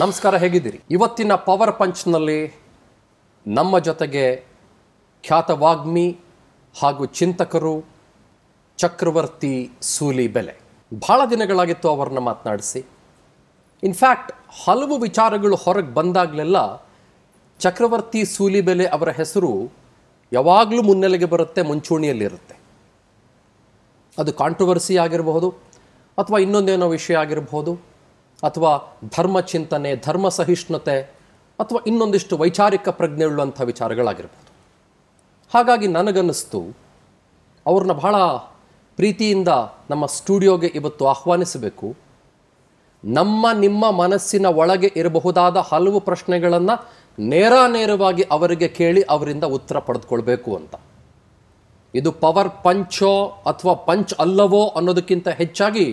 ನಮಸ್ಕಾರ ಹೇಗಿದ್ದೀರಿ ಇವತ್ತಿನ ಪವರ್ ಪಂಚ್ನಲ್ಲಿ ನಮ್ಮ ಜೊತೆಗೆ ಖ್ಯಾತ ವಾಗ್ಮಿ ಹಾಗೂ ಚಿಂತಕರು ಚಕ್ರವರ್ತಿ ಸೂಲಿ ಬೆಲೆ ಭಾಳ ದಿನಗಳಾಗಿತ್ತು ಅವರನ್ನ ಮಾತನಾಡಿಸಿ ಇನ್ಫ್ಯಾಕ್ಟ್ ಹಲವು ವಿಚಾರಗಳು ಹೊರಗೆ ಬಂದಾಗಲೆಲ್ಲ ಚಕ್ರವರ್ತಿ ಸೂಲಿ ಬೆಲೆ ಅವರ ಹೆಸರು ಯಾವಾಗಲೂ ಮುನ್ನೆಲೆಗೆ ಬರುತ್ತೆ ಮುಂಚೂಣಿಯಲ್ಲಿರುತ್ತೆ ಅದು ಕಾಂಟ್ರವರ್ಸಿ ಆಗಿರಬಹುದು ಅಥವಾ ಇನ್ನೊಂದೇನೋ ವಿಷಯ ಆಗಿರಬಹುದು ಅಥವಾ ಧರ್ಮ ಚಿಂತನೆ ಧರ್ಮ ಸಹಿಷ್ಣುತೆ ಅಥವಾ ಇನ್ನೊಂದಿಷ್ಟು ವೈಚಾರಿಕ ಉಳ್ಳುವಂಥ ವಿಚಾರಗಳಾಗಿರ್ಬೋದು ಹಾಗಾಗಿ ನನಗನ್ನಿಸ್ತು ಅವ್ರನ್ನ ಬಹಳ ಪ್ರೀತಿಯಿಂದ ನಮ್ಮ ಸ್ಟುಡಿಯೋಗೆ ಇವತ್ತು ಆಹ್ವಾನಿಸಬೇಕು ನಮ್ಮ ನಿಮ್ಮ ಮನಸ್ಸಿನ ಒಳಗೆ ಇರಬಹುದಾದ ಹಲವು ಪ್ರಶ್ನೆಗಳನ್ನು ನೇರ ನೇರವಾಗಿ ಅವರಿಗೆ ಕೇಳಿ ಅವರಿಂದ ಉತ್ತರ ಪಡೆದುಕೊಳ್ಬೇಕು ಅಂತ ಇದು ಪವರ್ ಪಂಚೋ ಅಥವಾ ಪಂಚ್ ಅಲ್ಲವೋ ಅನ್ನೋದಕ್ಕಿಂತ ಹೆಚ್ಚಾಗಿ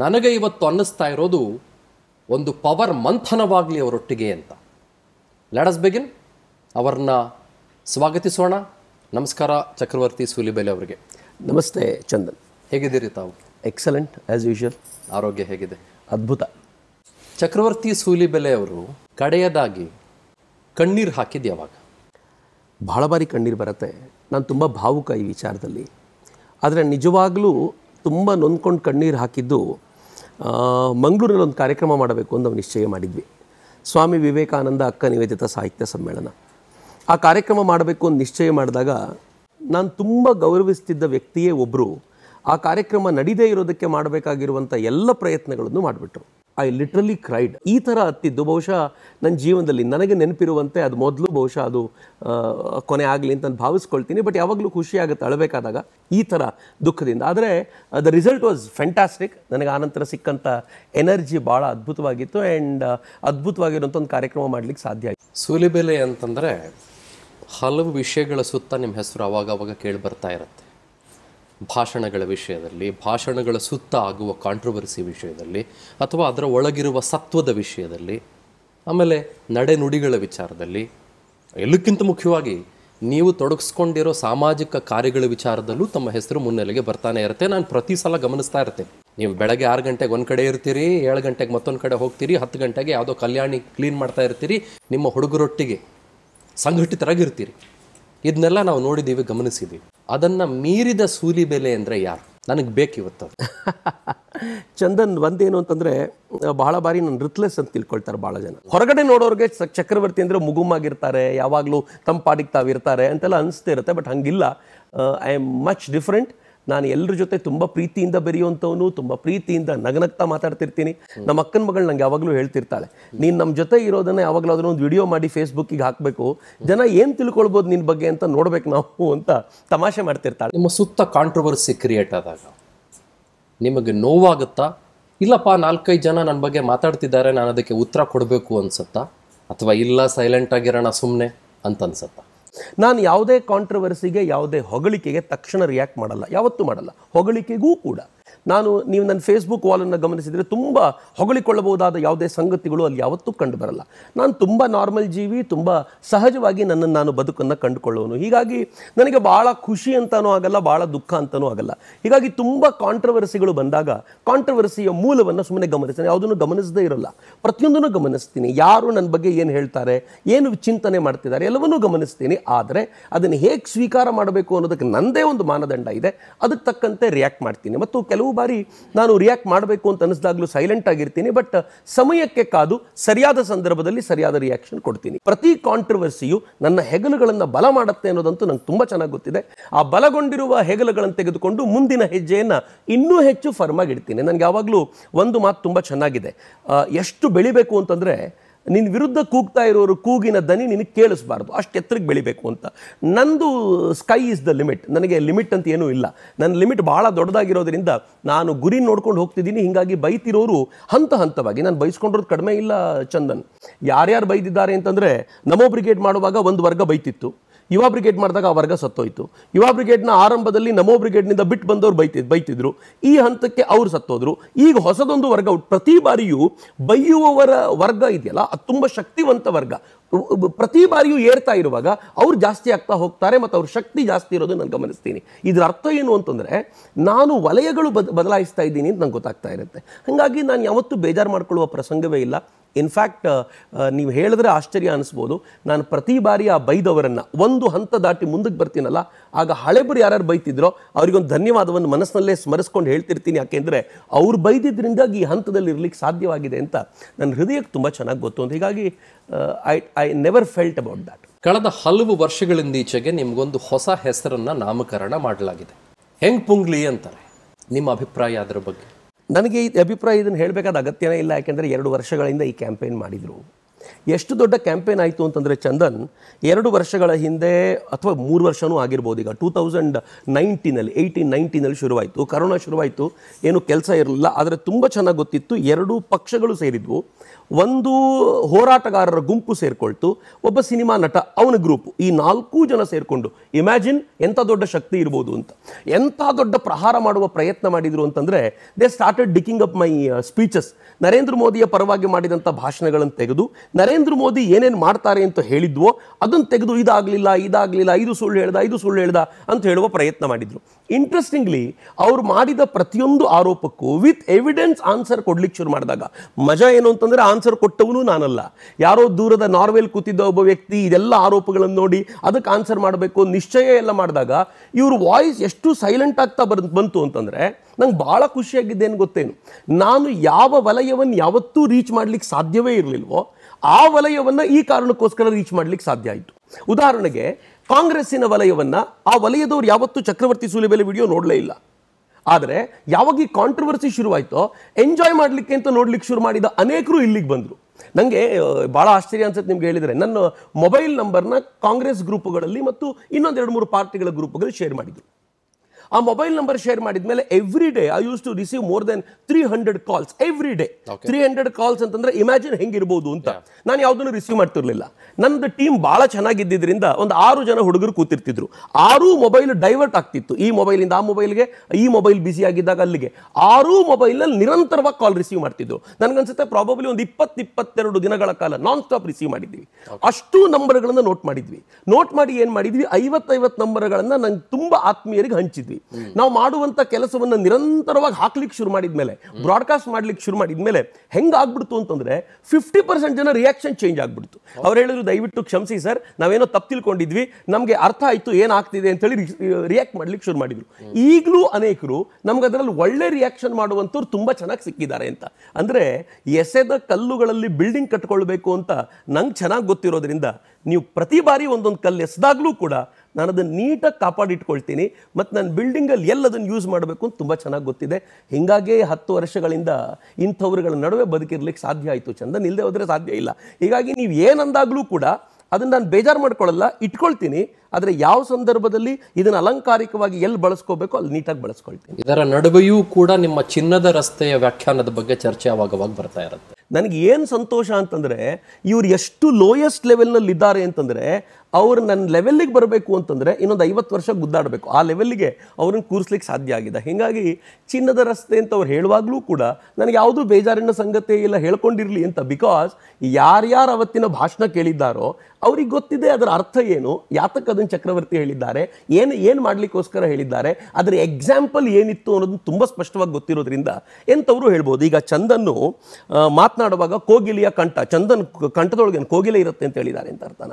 ನನಗೆ ಇವತ್ತು ಅನ್ನಿಸ್ತಾ ಇರೋದು ಒಂದು ಪವರ್ ಮಂಥನವಾಗಲಿ ಅವರೊಟ್ಟಿಗೆ ಅಂತ ಲಾಡಸ್ ಬಿಗಿನ್ ಅವರನ್ನ ಸ್ವಾಗತಿಸೋಣ ನಮಸ್ಕಾರ ಚಕ್ರವರ್ತಿ ಸೂಲಿಬೆಲೆ ಅವರಿಗೆ ನಮಸ್ತೆ ಚಂದನ್ ಹೇಗಿದ್ದೀರಿ ತಾವು ಎಕ್ಸಲೆಂಟ್ ಆ್ಯಸ್ ಯೂಶುವಲ್ ಆರೋಗ್ಯ ಹೇಗಿದೆ ಅದ್ಭುತ ಚಕ್ರವರ್ತಿ ಸೂಲಿಬೆಲೆ ಅವರು ಕಡೆಯದಾಗಿ ಕಣ್ಣೀರು ಹಾಕಿದ್ದು ಯಾವಾಗ ಬಹಳ ಬಾರಿ ಕಣ್ಣೀರು ಬರುತ್ತೆ ನಾನು ತುಂಬ ಭಾವುಕ ಈ ವಿಚಾರದಲ್ಲಿ ಆದರೆ ನಿಜವಾಗಲೂ ತುಂಬ ನೊಂದ್ಕೊಂಡು ಕಣ್ಣೀರು ಹಾಕಿದ್ದು ಮಂಗಳೂರಲ್ಲಿ ಒಂದು ಕಾರ್ಯಕ್ರಮ ಮಾಡಬೇಕು ಅಂತ ನಾವು ನಿಶ್ಚಯ ಮಾಡಿದ್ವಿ ಸ್ವಾಮಿ ವಿವೇಕಾನಂದ ಅಕ್ಕ ನಿವೇದಿತ ಸಾಹಿತ್ಯ ಸಮ್ಮೇಳನ ಆ ಕಾರ್ಯಕ್ರಮ ಮಾಡಬೇಕು ಅಂತ ನಿಶ್ಚಯ ಮಾಡಿದಾಗ ನಾನು ತುಂಬ ಗೌರವಿಸ್ತಿದ್ದ ವ್ಯಕ್ತಿಯೇ ಒಬ್ಬರು ಆ ಕಾರ್ಯಕ್ರಮ ನಡೀದೇ ಇರೋದಕ್ಕೆ ಮಾಡಬೇಕಾಗಿರುವಂಥ ಎಲ್ಲ ಪ್ರಯತ್ನಗಳನ್ನು ಮಾಡಿಬಿಟ್ರು ಐ ಲಿಟ್ರಲಿ ಕ್ರೈಡ್ ಈ ಥರ ಹತ್ತಿದ್ದು ಬಹುಶಃ ನನ್ನ ಜೀವನದಲ್ಲಿ ನನಗೆ ನೆನಪಿರುವಂತೆ ಅದು ಮೊದಲು ಬಹುಶಃ ಅದು ಕೊನೆ ಆಗಲಿ ಅಂತ ನಾನು ಭಾವಿಸ್ಕೊಳ್ತೀನಿ ಬಟ್ ಯಾವಾಗಲೂ ಖುಷಿಯಾಗುತ್ತೆ ಅಳಬೇಕಾದಾಗ ಈ ಥರ ದುಃಖದಿಂದ ಆದರೆ ದ ರಿಸಲ್ಟ್ ವಾಸ್ ಫ್ಯಾಂಟಾಸ್ಟಿಕ್ ನನಗೆ ಆನಂತರ ಸಿಕ್ಕಂಥ ಎನರ್ಜಿ ಭಾಳ ಅದ್ಭುತವಾಗಿತ್ತು ಆ್ಯಂಡ್ ಅದ್ಭುತವಾಗಿರುವಂಥ ಒಂದು ಕಾರ್ಯಕ್ರಮ ಮಾಡಲಿಕ್ಕೆ ಸಾಧ್ಯ ಆಯಿತು ಸೂಲಿಬೆಲೆ ಅಂತಂದರೆ ಹಲವು ವಿಷಯಗಳ ಸುತ್ತ ನಿಮ್ಮ ಹೆಸರು ಅವಾಗ ಅವಾಗ ಕೇಳಿ ಬರ್ತಾ ಇರುತ್ತೆ ಭಾಷಣಗಳ ವಿಷಯದಲ್ಲಿ ಭಾಷಣಗಳ ಸುತ್ತ ಆಗುವ ಕಾಂಟ್ರವರ್ಸಿ ವಿಷಯದಲ್ಲಿ ಅಥವಾ ಅದರ ಒಳಗಿರುವ ಸತ್ವದ ವಿಷಯದಲ್ಲಿ ಆಮೇಲೆ ನಡೆನುಡಿಗಳ ವಿಚಾರದಲ್ಲಿ ಎಲ್ಲಕ್ಕಿಂತ ಮುಖ್ಯವಾಗಿ ನೀವು ತೊಡಗಿಸ್ಕೊಂಡಿರೋ ಸಾಮಾಜಿಕ ಕಾರ್ಯಗಳ ವಿಚಾರದಲ್ಲೂ ತಮ್ಮ ಹೆಸರು ಮುನ್ನೆಲೆಗೆ ಬರ್ತಾನೆ ಇರುತ್ತೆ ನಾನು ಪ್ರತಿ ಸಲ ಗಮನಿಸ್ತಾ ಇರ್ತೇನೆ ನೀವು ಬೆಳಗ್ಗೆ ಆರು ಗಂಟೆಗೆ ಒಂದು ಕಡೆ ಇರ್ತೀರಿ ಏಳು ಗಂಟೆಗೆ ಮತ್ತೊಂದು ಕಡೆ ಹೋಗ್ತೀರಿ ಹತ್ತು ಗಂಟೆಗೆ ಯಾವುದೋ ಕಲ್ಯಾಣಿ ಕ್ಲೀನ್ ಮಾಡ್ತಾ ಇರ್ತೀರಿ ನಿಮ್ಮ ಹುಡುಗರೊಟ್ಟಿಗೆ ಸಂಘಟಿತರಾಗಿರ್ತೀರಿ ಇದನ್ನೆಲ್ಲ ನಾವು ನೋಡಿದ್ದೀವಿ ಗಮನಿಸಿದ್ದೀವಿ ಅದನ್ನ ಮೀರಿದ ಸೂಲಿ ಬೆಲೆ ಅಂದರೆ ಯಾರು ನನಗೆ ಬೇಕಿವತ್ತು ಚಂದನ್ ಒಂದೇನು ಅಂತಂದ್ರೆ ಬಹಳ ಬಾರಿ ನಾನು ರಿತ್ಲೆಸ್ ಅಂತ ತಿಳ್ಕೊಳ್ತಾರೆ ಭಾಳ ಜನ ಹೊರಗಡೆ ನೋಡೋರಿಗೆ ಚಕ್ರವರ್ತಿ ಅಂದರೆ ಮುಗುಮಾಗಿರ್ತಾರೆ ಯಾವಾಗಲೂ ತಂಪಾಡಿಗೆ ತಾವಿರ್ತಾರೆ ಅಂತೆಲ್ಲ ಅನಿಸ್ತಾ ಇರುತ್ತೆ ಬಟ್ ಹಂಗಿಲ್ಲ ಐ ಆಮ್ ಮಚ್ ಡಿಫ್ರೆಂಟ್ ನಾನು ಎಲ್ಲರ ಜೊತೆ ತುಂಬ ಪ್ರೀತಿಯಿಂದ ಬೆರೆಯುವಂಥವನು ತುಂಬ ಪ್ರೀತಿಯಿಂದ ನಗನಗ್ತಾ ಮಾತಾಡ್ತಿರ್ತೀನಿ ನಮ್ಮ ಅಕ್ಕನ ಮಗಳು ನಂಗೆ ಯಾವಾಗಲೂ ಹೇಳ್ತಿರ್ತಾಳೆ ನೀನು ನಮ್ಮ ಜೊತೆ ಇರೋದನ್ನು ಯಾವಾಗಲಾದ್ರೂ ಒಂದು ವಿಡಿಯೋ ಮಾಡಿ ಫೇಸ್ಬುಕ್ಕಿಗೆ ಹಾಕಬೇಕು ಜನ ಏನು ತಿಳ್ಕೊಳ್ಬೋದು ನಿನ್ನ ಬಗ್ಗೆ ಅಂತ ನೋಡ್ಬೇಕು ನಾವು ಅಂತ ತಮಾಷೆ ಮಾಡ್ತಿರ್ತಾಳೆ ನಿಮ್ಮ ಸುತ್ತ ಕಾಂಟ್ರವರ್ಸಿ ಕ್ರಿಯೇಟ್ ಆದಾಗ ನಿಮಗೆ ನೋವಾಗುತ್ತಾ ಇಲ್ಲಪ್ಪ ನಾಲ್ಕೈದು ಜನ ನನ್ನ ಬಗ್ಗೆ ಮಾತಾಡ್ತಿದ್ದಾರೆ ನಾನು ಅದಕ್ಕೆ ಉತ್ತರ ಕೊಡಬೇಕು ಅನ್ಸುತ್ತಾ ಅಥವಾ ಇಲ್ಲ ಸೈಲೆಂಟ್ ಆಗಿರೋಣ ಸುಮ್ಮನೆ ಅಂತ ಅನ್ಸುತ್ತಾ ನಾನು ಯಾವುದೇ ಕಾಂಟ್ರವರ್ಸಿಗೆ ಯಾವುದೇ ಹೊಗಳಿಕೆಗೆ ತಕ್ಷಣ ರಿಯಾಕ್ಟ್ ಮಾಡಲ್ಲ ಯಾವತ್ತೂ ಮಾಡಲ್ಲ ಹೊಗಳಿಕೆಗೂ ಕೂಡ ನಾನು ನೀವು ನನ್ನ ಫೇಸ್ಬುಕ್ ವಾಲನ್ನು ಗಮನಿಸಿದರೆ ತುಂಬ ಹೊಗಳಿಕೊಳ್ಳಬಹುದಾದ ಯಾವುದೇ ಸಂಗತಿಗಳು ಅಲ್ಲಿ ಯಾವತ್ತೂ ಕಂಡು ಬರಲ್ಲ ನಾನು ತುಂಬ ನಾರ್ಮಲ್ ಜೀವಿ ತುಂಬ ಸಹಜವಾಗಿ ನನ್ನನ್ನು ನಾನು ಬದುಕನ್ನು ಕಂಡುಕೊಳ್ಳೋನು ಹೀಗಾಗಿ ನನಗೆ ಭಾಳ ಖುಷಿ ಅಂತಲೂ ಆಗಲ್ಲ ಭಾಳ ದುಃಖ ಅಂತಲೂ ಆಗಲ್ಲ ಹೀಗಾಗಿ ತುಂಬ ಕಾಂಟ್ರವರ್ಸಿಗಳು ಬಂದಾಗ ಕಾಂಟ್ರವರ್ಸಿಯ ಮೂಲವನ್ನು ಸುಮ್ಮನೆ ಗಮನಿಸ್ತೇನೆ ಯಾವುದನ್ನು ಗಮನಿಸದೇ ಇರಲ್ಲ ಪ್ರತಿಯೊಂದನ್ನು ಗಮನಿಸ್ತೀನಿ ಯಾರು ನನ್ನ ಬಗ್ಗೆ ಏನು ಹೇಳ್ತಾರೆ ಏನು ಚಿಂತನೆ ಮಾಡ್ತಿದ್ದಾರೆ ಎಲ್ಲವನ್ನೂ ಗಮನಿಸ್ತೀನಿ ಆದರೆ ಅದನ್ನು ಹೇಗೆ ಸ್ವೀಕಾರ ಮಾಡಬೇಕು ಅನ್ನೋದಕ್ಕೆ ನನ್ನದೇ ಒಂದು ಮಾನದಂಡ ಇದೆ ಅದಕ್ಕೆ ತಕ್ಕಂತೆ ರಿಯಾಕ್ಟ್ ಮಾಡ್ತೀನಿ ಮತ್ತು ಕೆಲವು ಕೆಲವು ಬಾರಿ ನಾನು ರಿಯಾಕ್ಟ್ ಮಾಡಬೇಕು ಅಂತ ಅನಿಸ್ದಾಗಲೂ ಸೈಲೆಂಟ್ ಆಗಿರ್ತೀನಿ ಬಟ್ ಸಮಯಕ್ಕೆ ಕಾದು ಸರಿಯಾದ ಸಂದರ್ಭದಲ್ಲಿ ಸರಿಯಾದ ರಿಯಾಕ್ಷನ್ ಕೊಡ್ತೀನಿ ಪ್ರತಿ ಕಾಂಟ್ರವರ್ಸಿಯು ನನ್ನ ಹೆಗಲುಗಳನ್ನು ಬಲ ಮಾಡುತ್ತೆ ಅನ್ನೋದಂತೂ ನಂಗೆ ತುಂಬ ಚೆನ್ನಾಗಿ ಗೊತ್ತಿದೆ ಆ ಬಲಗೊಂಡಿರುವ ಹೆಗಲುಗಳನ್ನು ತೆಗೆದುಕೊಂಡು ಮುಂದಿನ ಹೆಜ್ಜೆಯನ್ನು ಇನ್ನೂ ಹೆಚ್ಚು ಫರ್ಮಾಗಿಡ್ತೀನಿ ನನಗೆ ಯಾವಾಗಲೂ ಒಂದು ಮಾತು ತುಂಬ ಚೆನ್ನಾಗಿದೆ ಎಷ್ಟು ಬೆಳಿಬೇಕು ಅಂತಂದರೆ ನಿನ್ನ ವಿರುದ್ಧ ಕೂಗ್ತಾ ಇರೋರು ಕೂಗಿನ ದನಿ ನಿನಗೆ ಕೇಳಿಸ್ಬಾರ್ದು ಅಷ್ಟು ಎತ್ತರಕ್ಕೆ ಬೆಳಿಬೇಕು ಅಂತ ನಂದು ಸ್ಕೈ ಇಸ್ ದ ಲಿಮಿಟ್ ನನಗೆ ಲಿಮಿಟ್ ಅಂತ ಏನೂ ಇಲ್ಲ ನನ್ನ ಲಿಮಿಟ್ ಭಾಳ ದೊಡ್ಡದಾಗಿರೋದ್ರಿಂದ ನಾನು ಗುರಿ ನೋಡ್ಕೊಂಡು ಹೋಗ್ತಿದ್ದೀನಿ ಹೀಗಾಗಿ ಬೈತಿರೋರು ಹಂತ ಹಂತವಾಗಿ ನಾನು ಬೈಸ್ಕೊಂಡಿರೋದು ಕಡಿಮೆ ಇಲ್ಲ ಚಂದನ್ ಯಾರ್ಯಾರು ಬೈದಿದ್ದಾರೆ ಅಂತಂದರೆ ನಮೋ ಬ್ರಿಗೇಡ್ ಮಾಡುವಾಗ ಒಂದು ವರ್ಗ ಬೈತಿತ್ತು ಯುವ ಬ್ರಿಗೇಡ್ ಮಾಡಿದಾಗ ಆ ವರ್ಗ ಸತ್ತೋಯ್ತು ಯುವ ಬ್ರಿಗೇಡ್ನ ಆರಂಭದಲ್ಲಿ ನಮೋ ಬ್ರಿಗೇಡ್ನಿಂದ ಬಿಟ್ಟು ಬಂದವರು ಬೈತಿದ್ ಬೈತಿದ್ರು ಈ ಹಂತಕ್ಕೆ ಅವರು ಸತ್ತೋದ್ರು ಈಗ ಹೊಸದೊಂದು ವರ್ಗ ಪ್ರತಿ ಬಾರಿಯೂ ಬೈಯುವವರ ವರ್ಗ ಇದೆಯಲ್ಲ ಅದು ತುಂಬ ಶಕ್ತಿವಂತ ವರ್ಗ ಪ್ರತಿ ಬಾರಿಯೂ ಏರ್ತಾ ಇರುವಾಗ ಅವ್ರು ಜಾಸ್ತಿ ಆಗ್ತಾ ಹೋಗ್ತಾರೆ ಮತ್ತು ಅವ್ರ ಶಕ್ತಿ ಜಾಸ್ತಿ ಇರೋದು ನಾನು ಗಮನಿಸ್ತೀನಿ ಇದರ ಅರ್ಥ ಏನು ಅಂತಂದರೆ ನಾನು ವಲಯಗಳು ಬದಲಾಯಿಸ್ತಾ ಇದ್ದೀನಿ ಅಂತ ನಂಗೆ ಗೊತ್ತಾಗ್ತಾ ಇರುತ್ತೆ ಹಾಗಾಗಿ ನಾನು ಯಾವತ್ತೂ ಬೇಜಾರು ಮಾಡ್ಕೊಳ್ಳುವ ಪ್ರಸಂಗವೇ ಇಲ್ಲ ಇನ್ಫ್ಯಾಕ್ಟ್ uh, uh, ನೀವು ಹೇಳಿದ್ರೆ ಆಶ್ಚರ್ಯ ಅನಿಸ್ಬೋದು ನಾನು ಪ್ರತಿ ಬಾರಿ ಆ ಬೈದವರನ್ನು ಒಂದು ಹಂತ ದಾಟಿ ಮುಂದಕ್ಕೆ ಬರ್ತೀನಲ್ಲ ಆಗ ಹಳೆಬರು ಯಾರ್ಯಾರು ಬೈತಿದ್ರೋ ಅವರಿಗೊಂದು ಧನ್ಯವಾದವನ್ನು ಮನಸ್ಸಿನಲ್ಲೇ ಸ್ಮರಿಸ್ಕೊಂಡು ಹೇಳ್ತಿರ್ತೀನಿ ಯಾಕೆಂದರೆ ಅವ್ರು ಬೈದಿದ್ದರಿಂದಾಗಿ ಈ ಹಂತದಲ್ಲಿ ಇರ್ಲಿಕ್ಕೆ ಸಾಧ್ಯವಾಗಿದೆ ಅಂತ ನನ್ನ ಹೃದಯಕ್ಕೆ ತುಂಬ ಚೆನ್ನಾಗಿ ಗೊತ್ತು ಅಂತ ಹೀಗಾಗಿ I I never felt about that ಕಳೆದ ಹಲವು ವರ್ಷಗಳಿಂದೀಚೆಗೆ ನಿಮಗೊಂದು ಹೊಸ ಹೆಸರನ್ನು ನಾಮಕರಣ ಮಾಡಲಾಗಿದೆ ಹೆಂಗ್ ಪುಂಗ್ಲಿ ಅಂತಾರೆ ನಿಮ್ಮ ಅಭಿಪ್ರಾಯ ಅದರ ಬಗ್ಗೆ ನನಗೆ ಈ ಅಭಿಪ್ರಾಯ ಇದನ್ನು ಹೇಳಬೇಕಾದ ಅಗತ್ಯನೇ ಇಲ್ಲ ಯಾಕೆಂದರೆ ಎರಡು ವರ್ಷಗಳಿಂದ ಈ ಕ್ಯಾಂಪೇನ್ ಮಾಡಿದರು ಎಷ್ಟು ದೊಡ್ಡ ಕ್ಯಾಂಪೇನ್ ಆಯಿತು ಅಂತಂದರೆ ಚಂದನ್ ಎರಡು ವರ್ಷಗಳ ಹಿಂದೆ ಅಥವಾ ಮೂರು ವರ್ಷವೂ ಆಗಿರ್ಬೋದು ಈಗ ಟೂ ತೌಸಂಡ್ ನೈನ್ಟೀನಲ್ಲಿ ಏಯ್ಟೀನ್ ನೈನ್ಟೀನಲ್ಲಿ ಶುರುವಾಯಿತು ಕರೋನಾ ಶುರುವಾಯಿತು ಏನು ಕೆಲಸ ಇರಲಿಲ್ಲ ಆದರೆ ತುಂಬ ಚೆನ್ನಾಗಿ ಗೊತ್ತಿತ್ತು ಎರಡು ಪಕ್ಷಗಳು ಸೇರಿದ್ವು ಒಂದು ಹೋರಾಟಗಾರರ ಗುಂಪು ಸೇರಿಕೊಳ್ತು ಒಬ್ಬ ಸಿನಿಮಾ ನಟ ಅವನ ಗ್ರೂಪ್ ಈ ನಾಲ್ಕು ಜನ ಸೇರಿಕೊಂಡು ಇಮ್ಯಾಜಿನ್ ಎಂಥ ದೊಡ್ಡ ಶಕ್ತಿ ಇರ್ಬೋದು ಅಂತ ಎಂಥ ದೊಡ್ಡ ಪ್ರಹಾರ ಮಾಡುವ ಪ್ರಯತ್ನ ಮಾಡಿದರು ಅಂತಂದರೆ they started digging up my speeches Narendra ಮೋದಿಯ ಪರವಾಗಿ ಮಾಡಿದಂಥ ಭಾಷಣಗಳನ್ನು ತೆಗೆದು ನರೇಂದ್ರ ಮೋದಿ ಏನೇನು ಮಾಡ್ತಾರೆ ಅಂತ ಹೇಳಿದ್ವೋ ಅದನ್ನು ತೆಗೆದು ಇದಾಗಲಿಲ್ಲ ಇದಾಗಲಿಲ್ಲ ಇದು ಸುಳ್ಳು ಹೇಳ್ದ ಇದು ಸುಳ್ಳು ಹೇಳ್ದ ಅಂತ ಹೇಳುವ ಪ್ರಯತ್ನ ಮಾಡಿದರು ಇಂಟ್ರೆಸ್ಟಿಂಗ್ಲಿ ಅವ್ರು ಮಾಡಿದ ಪ್ರತಿಯೊಂದು ಆರೋಪಕ್ಕೂ ವಿತ್ ಎವಿಡೆನ್ಸ್ ಆನ್ಸರ್ ಕೊಡ್ಲಿಕ್ಕೆ ಶುರು ಮಾಡಿದಾಗ ಮಜಾ ಏನು ಅಂತಂದರೆ ಆನ್ಸರ್ ಕೊಟ್ಟವನು ನಾನಲ್ಲ ಯಾರೋ ದೂರದ ನಾರ್ವೆಲ್ ಕೂತಿದ್ದ ಒಬ್ಬ ವ್ಯಕ್ತಿ ಇದೆಲ್ಲ ಆರೋಪಗಳನ್ನು ನೋಡಿ ಅದಕ್ಕೆ ಆನ್ಸರ್ ಮಾಡಬೇಕು ನಿಶ್ಚಯ ಎಲ್ಲ ಮಾಡಿದಾಗ ಇವ್ರ ವಾಯ್ಸ್ ಎಷ್ಟು ಸೈಲೆಂಟ್ ಆಗ್ತಾ ಬರ್ ಬಂತು ಅಂತಂದರೆ ನಂಗೆ ಭಾಳ ಖುಷಿಯಾಗಿದ್ದೇನು ಗೊತ್ತೇನು ನಾನು ಯಾವ ವಲಯವನ್ನು ಯಾವತ್ತೂ ರೀಚ್ ಮಾಡಲಿಕ್ಕೆ ಸಾಧ್ಯವೇ ಇರಲಿಲ್ವೋ ಆ ವಲಯವನ್ನು ಈ ಕಾರಣಕ್ಕೋಸ್ಕರ ರೀಚ್ ಮಾಡಲಿಕ್ಕೆ ಸಾಧ್ಯ ಆಯಿತು ಉದಾಹರಣೆಗೆ ಕಾಂಗ್ರೆಸ್ಸಿನ ವಲಯವನ್ನು ಆ ವಲಯದವರು ಯಾವತ್ತೂ ಚಕ್ರವರ್ತಿ ಸುಲಿಬೆಲೆ ವಿಡಿಯೋ ನೋಡಲೇ ಇಲ್ಲ ಆದರೆ ಯಾವಾಗ ಈ ಕಾಂಟ್ರವರ್ಸಿ ಶುರುವಾಯಿತೋ ಎಂಜಾಯ್ ಮಾಡಲಿಕ್ಕೆ ಅಂತ ನೋಡ್ಲಿಕ್ಕೆ ಶುರು ಮಾಡಿದ ಅನೇಕರು ಇಲ್ಲಿಗೆ ಬಂದರು ನನಗೆ ಭಾಳ ಆಶ್ಚರ್ಯ ಅನ್ಸುತ್ತೆ ನಿಮ್ಗೆ ಹೇಳಿದರೆ ನನ್ನ ಮೊಬೈಲ್ ನಂಬರ್ನ ಕಾಂಗ್ರೆಸ್ ಗ್ರೂಪ್ಗಳಲ್ಲಿ ಮತ್ತು ಇನ್ನೊಂದೆರಡು ಮೂರು ಪಾರ್ಟಿಗಳ ಗ್ರೂಪ್ಗಳು ಶೇರ್ ಮಾಡಿದರು ಆ ಮೊಬೈಲ್ ನಂಬರ್ ಶೇರ್ ಮೇಲೆ every day I use to receive more than three hundred calls every day three hundred calls ಅಂತಂದ್ರೆ ಇಮ್ಯಾಜಿನ್ ಹೆಂಗಿರ್ಬೋದು ಅಂತ ನಾನು ಯಾವುದನ್ನು ರಿಸೀವ್ ಮಾಡ್ತಿರ್ಲಿಲ್ಲ ನಂದು ಟೀಮ್ ಬಹಳ ಚೆನ್ನಾಗಿದ್ದರಿಂದ ಒಂದು ಆರು ಜನ ಹುಡುಗರು ಕೂತಿರ್ತಿದ್ರು ಆರು ಮೊಬೈಲ್ ಡೈವರ್ಟ್ ಆಗ್ತಿತ್ತು ಈ ಮೊಬೈಲಿಂದ ಆ ಮೊಬೈಲ್ಗೆ ಈ ಮೊಬೈಲ್ ಬಿಸಿ ಆಗಿದ್ದಾಗ ಅಲ್ಲಿಗೆ ಆರೂ ಮೊಬೈಲ್ನಲ್ಲಿ ನಿರಂತರವಾಗಿ ಕಾಲ್ ರಿಸೀವ್ ಮಾಡ್ತಿದ್ರು ನನಗನ್ಸುತ್ತೆ ಪ್ರಾಬಬ್ಲಿ ಒಂದು ಇಪ್ಪತ್ತು ಇಪ್ಪತ್ತೆರಡು ದಿನಗಳ ಕಾಲ ನಾನ್ ಸ್ಟಾಪ್ ರಿಸೀವ್ ಮಾಡಿದ್ವಿ ಅಷ್ಟು ನಂಬರ್ಗಳನ್ನು ನೋಟ್ ಮಾಡಿದ್ವಿ ನೋಟ್ ಮಾಡಿ ಏನು ಮಾಡಿದ್ವಿ ಐವತ್ತೈವತ್ತು ನಂಬರ್ಗಳನ್ನು ನಂಗೆ ತುಂಬ ಆತ್ಮೀಯರಿಗೆ ಹಂಚಿದ್ವಿ ನಾವು ಮಾಡುವಂತ ಕೆಲಸವನ್ನು ನಿರಂತರವಾಗಿ ಹಾಕ್ಲಿಕ್ಕೆ ಶುರು ಮಾಡಿದ್ಮೇಲೆ ಬ್ರಾಡ್ಕಾಸ್ಟ್ ಮಾಡ್ಲಿಕ್ಕೆ ಶುರು ಮಾಡಿದ್ಮೇಲೆ ಮೇಲೆ ಆಗ್ಬಿಡ್ತು ಅಂತಂದ್ರೆ ಫಿಫ್ಟಿ ಪರ್ಸೆಂಟ್ ಜನ ರಿಯಾಕ್ಷನ್ ಚೇಂಜ್ ಆಗ್ಬಿಡ್ತು ಅವ್ರು ಹೇಳಿದ್ರು ದಯವಿಟ್ಟು ಕ್ಷಮಿಸಿ ಸರ್ ನಾವೇನೋ ತಪ್ಪು ತಿಳ್ಕೊಂಡಿದ್ವಿ ನಮಗೆ ಅರ್ಥ ಆಯಿತು ಏನಾಗ್ತಿದೆ ಹೇಳಿ ರಿಯಾಕ್ಟ್ ಮಾಡ್ಲಿಕ್ಕೆ ಶುರು ಮಾಡಿದ್ರು ಈಗಲೂ ಅನೇಕರು ನಮ್ಗೆ ಅದರಲ್ಲಿ ಒಳ್ಳೆ ರಿಯಾಕ್ಷನ್ ಮಾಡುವಂಥವ್ರು ತುಂಬಾ ಚೆನ್ನಾಗಿ ಸಿಕ್ಕಿದ್ದಾರೆ ಅಂತ ಅಂದ್ರೆ ಎಸೆದ ಕಲ್ಲುಗಳಲ್ಲಿ ಬಿಲ್ಡಿಂಗ್ ಕಟ್ಕೊಳ್ಬೇಕು ಅಂತ ನಂಗೆ ಚೆನ್ನಾಗಿ ಗೊತ್ತಿರೋದ್ರಿಂದ ನೀವು ಪ್ರತಿ ಬಾರಿ ಒಂದೊಂದು ಕಲ್ಲು ಎಸ್ದಾಗಲೂ ಕೂಡ ನಾನು ಅದನ್ನು ನೀಟಾಗಿ ಕಾಪಾಡಿಟ್ಕೊಳ್ತೀನಿ ಮತ್ತು ನಾನು ಬಿಲ್ಡಿಂಗಲ್ಲಿ ಎಲ್ಲಿ ಅದನ್ನು ಯೂಸ್ ಮಾಡಬೇಕು ಅಂತ ತುಂಬ ಚೆನ್ನಾಗಿ ಗೊತ್ತಿದೆ ಹೀಗಾಗಿ ಹತ್ತು ವರ್ಷಗಳಿಂದ ಇಂಥವ್ರುಗಳ ನಡುವೆ ಬದುಕಿರ್ಲಿಕ್ಕೆ ಸಾಧ್ಯ ಆಯಿತು ಚೆಂದ ನಿಲ್ಲದೆ ಹೋದರೆ ಸಾಧ್ಯ ಇಲ್ಲ ಹೀಗಾಗಿ ನೀವು ಏನಂದಾಗಲೂ ಕೂಡ ಅದನ್ನು ನಾನು ಬೇಜಾರು ಮಾಡ್ಕೊಳ್ಳಲ್ಲ ಇಟ್ಕೊಳ್ತೀನಿ ಆದರೆ ಯಾವ ಸಂದರ್ಭದಲ್ಲಿ ಇದನ್ನು ಅಲಂಕಾರಿಕವಾಗಿ ಎಲ್ಲಿ ಬಳಸ್ಕೋಬೇಕು ಅಲ್ಲಿ ನೀಟಾಗಿ ಬಳಸ್ಕೊಳ್ತೀನಿ ಇದರ ನಡುವೆಯೂ ಕೂಡ ನಿಮ್ಮ ಚಿನ್ನದ ರಸ್ತೆಯ ವ್ಯಾಖ್ಯಾನದ ಬಗ್ಗೆ ಚರ್ಚೆ ಅವಾಗವಾಗ ಬರ್ತಾ ಇರುತ್ತೆ ನನಗೆ ಏನು ಸಂತೋಷ ಅಂತಂದರೆ ಇವ್ರು ಎಷ್ಟು ಲೋಯೆಸ್ಟ್ ಲೆವೆಲ್ನಲ್ಲಿ ಇದ್ದಾರೆ ಅಂತಂದರೆ ಅವ್ರು ನನ್ನ ಲೆವೆಲ್ಲಿಗೆ ಬರಬೇಕು ಅಂತಂದರೆ ಇನ್ನೊಂದು ಐವತ್ತು ವರ್ಷ ಗುದ್ದಾಡಬೇಕು ಆ ಲೆವೆಲ್ಲಿಗೆ ಅವ್ರನ್ನ ಕೂರಿಸ್ಲಿಕ್ಕೆ ಸಾಧ್ಯ ಆಗಿದೆ ಹೀಗಾಗಿ ಚಿನ್ನದ ರಸ್ತೆ ಅಂತ ಅವ್ರು ಹೇಳುವಾಗಲೂ ಕೂಡ ನನಗೆ ಯಾವುದೂ ಬೇಜಾರಿನ ಸಂಗತಿ ಇಲ್ಲ ಹೇಳ್ಕೊಂಡಿರಲಿ ಅಂತ ಬಿಕಾಸ್ ಯಾರ್ಯಾರು ಅವತ್ತಿನ ಭಾಷಣ ಕೇಳಿದ್ದಾರೋ ಅವ್ರಿಗೆ ಗೊತ್ತಿದೆ ಅದರ ಅರ್ಥ ಏನು ಯಾತಕ್ಕೆ ಚಕ್ರವರ್ತಿ ಹೇಳಿದ್ದಾರೆ ಏನು ಏನು ಮಾಡಲಿಕ್ಕೋಸ್ಕರ ಹೇಳಿದ್ದಾರೆ ಅದರ ಎಕ್ಸಾಂಪಲ್ ಏನಿತ್ತು ಅನ್ನೋದನ್ನು ತುಂಬ ಸ್ಪಷ್ಟವಾಗಿ ಗೊತ್ತಿರೋದ್ರಿಂದ ಎಂಥವರು ಹೇಳ್ಬೋದು ಈಗ ಚಂದನ್ನು ಮಾತನಾಡುವಾಗ ಕೋಗಿಲಿಯ ಕಂಠ ಚಂದನ್ ಕಂಠದೊಳಗೆ ಕೋಗಿಲೆ ಇರುತ್ತೆ ಅಂತ ಹೇಳಿದ್ದಾರೆ ಅಂತ ಅರ್ಥನ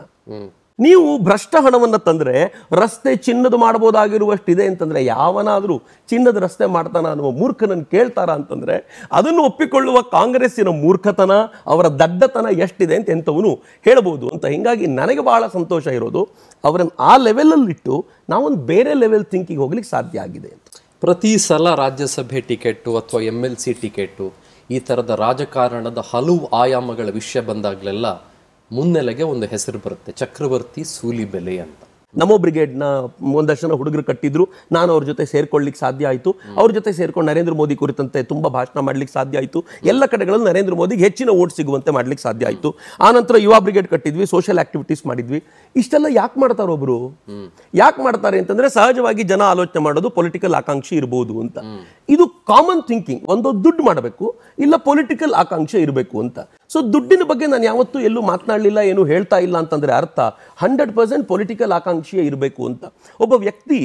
ನೀವು ಭ್ರಷ್ಟ ಹಣವನ್ನು ತಂದರೆ ರಸ್ತೆ ಚಿನ್ನದ ಮಾಡ್ಬೋದಾಗಿರುವಷ್ಟಿದೆ ಅಂತಂದರೆ ಯಾವನಾದರೂ ಚಿನ್ನದ ರಸ್ತೆ ಮಾಡ್ತಾನ ಅನ್ನುವ ಮೂರ್ಖನನ್ನು ಕೇಳ್ತಾರ ಅಂತಂದರೆ ಅದನ್ನು ಒಪ್ಪಿಕೊಳ್ಳುವ ಕಾಂಗ್ರೆಸ್ಸಿನ ಮೂರ್ಖತನ ಅವರ ದಡ್ಡತನ ಎಷ್ಟಿದೆ ಅಂತ ಎಂಥವನು ಹೇಳ್ಬೋದು ಅಂತ ಹೀಗಾಗಿ ನನಗೆ ಭಾಳ ಸಂತೋಷ ಇರೋದು ಅವರನ್ನು ಆ ಲೆವೆಲಲ್ಲಿಟ್ಟು ನಾವೊಂದು ಬೇರೆ ಲೆವೆಲ್ ಥಿಂಕಿಂಗ್ ಹೋಗ್ಲಿಕ್ಕೆ ಸಾಧ್ಯ ಆಗಿದೆ ಪ್ರತಿ ಸಲ ರಾಜ್ಯಸಭೆ ಟಿಕೆಟು ಅಥವಾ ಎಮ್ ಎಲ್ ಸಿ ಟಿಕೆಟು ಈ ಥರದ ರಾಜಕಾರಣದ ಹಲವು ಆಯಾಮಗಳ ವಿಷಯ ಬಂದಾಗಲೆಲ್ಲ ಮುನ್ನೆಲೆಗೆ ಒಂದು ಹೆಸರು ಬರುತ್ತೆ ಚಕ್ರವರ್ತಿ ಸೂಲಿ ಬೆಲೆ ಅಂತ ನಮ್ಮ ಬ್ರಿಗೇಡ್ನ ಒಂದಷ್ಟು ಜನ ಹುಡುಗರು ಕಟ್ಟಿದ್ರು ನಾನು ಅವ್ರ ಜೊತೆ ಸೇರ್ಕೊಳ್ಳಿಕ್ಕೆ ಸಾಧ್ಯ ಆಯಿತು ಅವ್ರ ಜೊತೆ ಸೇರ್ಕೊಂಡು ನರೇಂದ್ರ ಮೋದಿ ಕುರಿತಂತೆ ತುಂಬಾ ಭಾಷಣ ಮಾಡ್ಲಿಕ್ಕೆ ಸಾಧ್ಯ ಆಯಿತು ಎಲ್ಲ ಕಡೆಗಳಲ್ಲಿ ನರೇಂದ್ರ ಮೋದಿಗೆ ಹೆಚ್ಚಿನ ಓಟ್ ಸಿಗುವಂತೆ ಮಾಡ್ಲಿಕ್ಕೆ ಸಾಧ್ಯ ಆಯಿತು ಆನಂತರ ಯುವ ಬ್ರಿಗೇಡ್ ಕಟ್ಟಿದ್ವಿ ಸೋಷಿಯಲ್ ಆಕ್ಟಿವಿಟೀಸ್ ಮಾಡಿದ್ವಿ ಇಷ್ಟೆಲ್ಲ ಯಾಕೆ ಮಾಡ್ತಾರೆ ಒಬ್ರು ಯಾಕೆ ಮಾಡ್ತಾರೆ ಅಂತಂದ್ರೆ ಸಹಜವಾಗಿ ಜನ ಆಲೋಚನೆ ಮಾಡೋದು ಪೊಲಿಟಿಕಲ್ ಆಕಾಂಕ್ಷೆ ಇರಬಹುದು ಅಂತ ಇದು ಕಾಮನ್ ಥಿಂಕಿಂಗ್ ಒಂದು ದುಡ್ಡು ಮಾಡಬೇಕು ಇಲ್ಲ ಪೊಲಿಟಿಕಲ್ ಆಕಾಂಕ್ಷೆ ಇರಬೇಕು ಅಂತ ಸೊ ದುಡ್ಡಿನ ಬಗ್ಗೆ ನಾನು ಯಾವತ್ತೂ ಎಲ್ಲೂ ಮಾತನಾಡಲಿಲ್ಲ ಏನು ಹೇಳ್ತಾ ಇಲ್ಲ ಅಂತಂದರೆ ಅರ್ಥ ಹಂಡ್ರೆಡ್ ಪರ್ಸೆಂಟ್ ಪೊಲಿಟಿಕಲ್ ಆಕಾಂಕ್ಷೆಯೇ ಇರಬೇಕು ಅಂತ ಒಬ್ಬ ವ್ಯಕ್ತಿ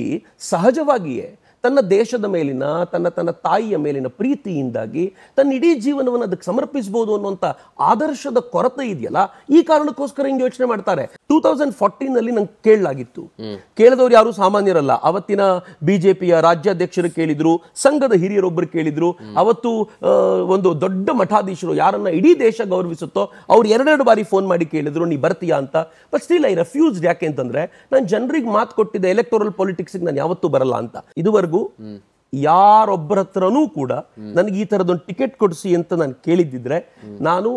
ಸಹಜವಾಗಿಯೇ ತನ್ನ ದೇಶದ ಮೇಲಿನ ತನ್ನ ತನ್ನ ತಾಯಿಯ ಮೇಲಿನ ಪ್ರೀತಿಯಿಂದಾಗಿ ತನ್ನ ಇಡೀ ಜೀವನವನ್ನು ಅದಕ್ಕೆ ಸಮರ್ಪಿಸಬಹುದು ಅನ್ನುವಂಥ ಆದರ್ಶದ ಕೊರತೆ ಇದೆಯಲ್ಲ ಈ ಕಾರಣಕ್ಕೋಸ್ಕರ ಹಿಂಗೆ ಯೋಚನೆ ಮಾಡ್ತಾರೆ ಟೂ ತೌಸಂಡ್ ಫೋರ್ಟೀನಲ್ಲಿ ನಂಗೆ ಕೇಳಲಾಗಿತ್ತು ಕೇಳಿದವರು ಯಾರು ಸಾಮಾನ್ಯರಲ್ಲ ಅವತ್ತಿನ ಬಿಜೆಪಿಯ ರಾಜ್ಯಾಧ್ಯಕ್ಷರು ಕೇಳಿದ್ರು ಸಂಘದ ಹಿರಿಯರೊಬ್ಬರು ಕೇಳಿದ್ರು ಅವತ್ತು ಒಂದು ದೊಡ್ಡ ಮಠಾಧೀಶರು ಯಾರನ್ನ ಇಡೀ ದೇಶ ಗೌರವಿಸುತ್ತೋ ಅವ್ರು ಎರಡೆರಡು ಬಾರಿ ಫೋನ್ ಮಾಡಿ ಕೇಳಿದ್ರು ನೀ ಬರ್ತೀಯಾ ಅಂತ ಬಟ್ ಸ್ಟಿಲ್ ಐ ರೆಫ್ಯೂಸ್ ಯಾಕೆ ಅಂತಂದ್ರೆ ನಾನು ಜನರಿಗೆ ಮಾತು ಕೊಟ್ಟಿದ್ದೆ ಎಲೆಕ್ಟೋರಲ್ ಪಾಲಿಟಿಕ್ಸ್ ನಾನು ಯಾವತ್ತೂ ಬರಲ್ಲ ಅಂತ ಇದುವರೆಗೂ ಇದುವರೆಗೂ ಯಾರೊಬ್ಬರ ಹತ್ರನೂ ಕೂಡ ನನಗೆ ಈ ಥರದೊಂದು ಟಿಕೆಟ್ ಕೊಡಿಸಿ ಅಂತ ನಾನು ಕೇಳಿದ್ದಿದ್ರೆ ನಾನು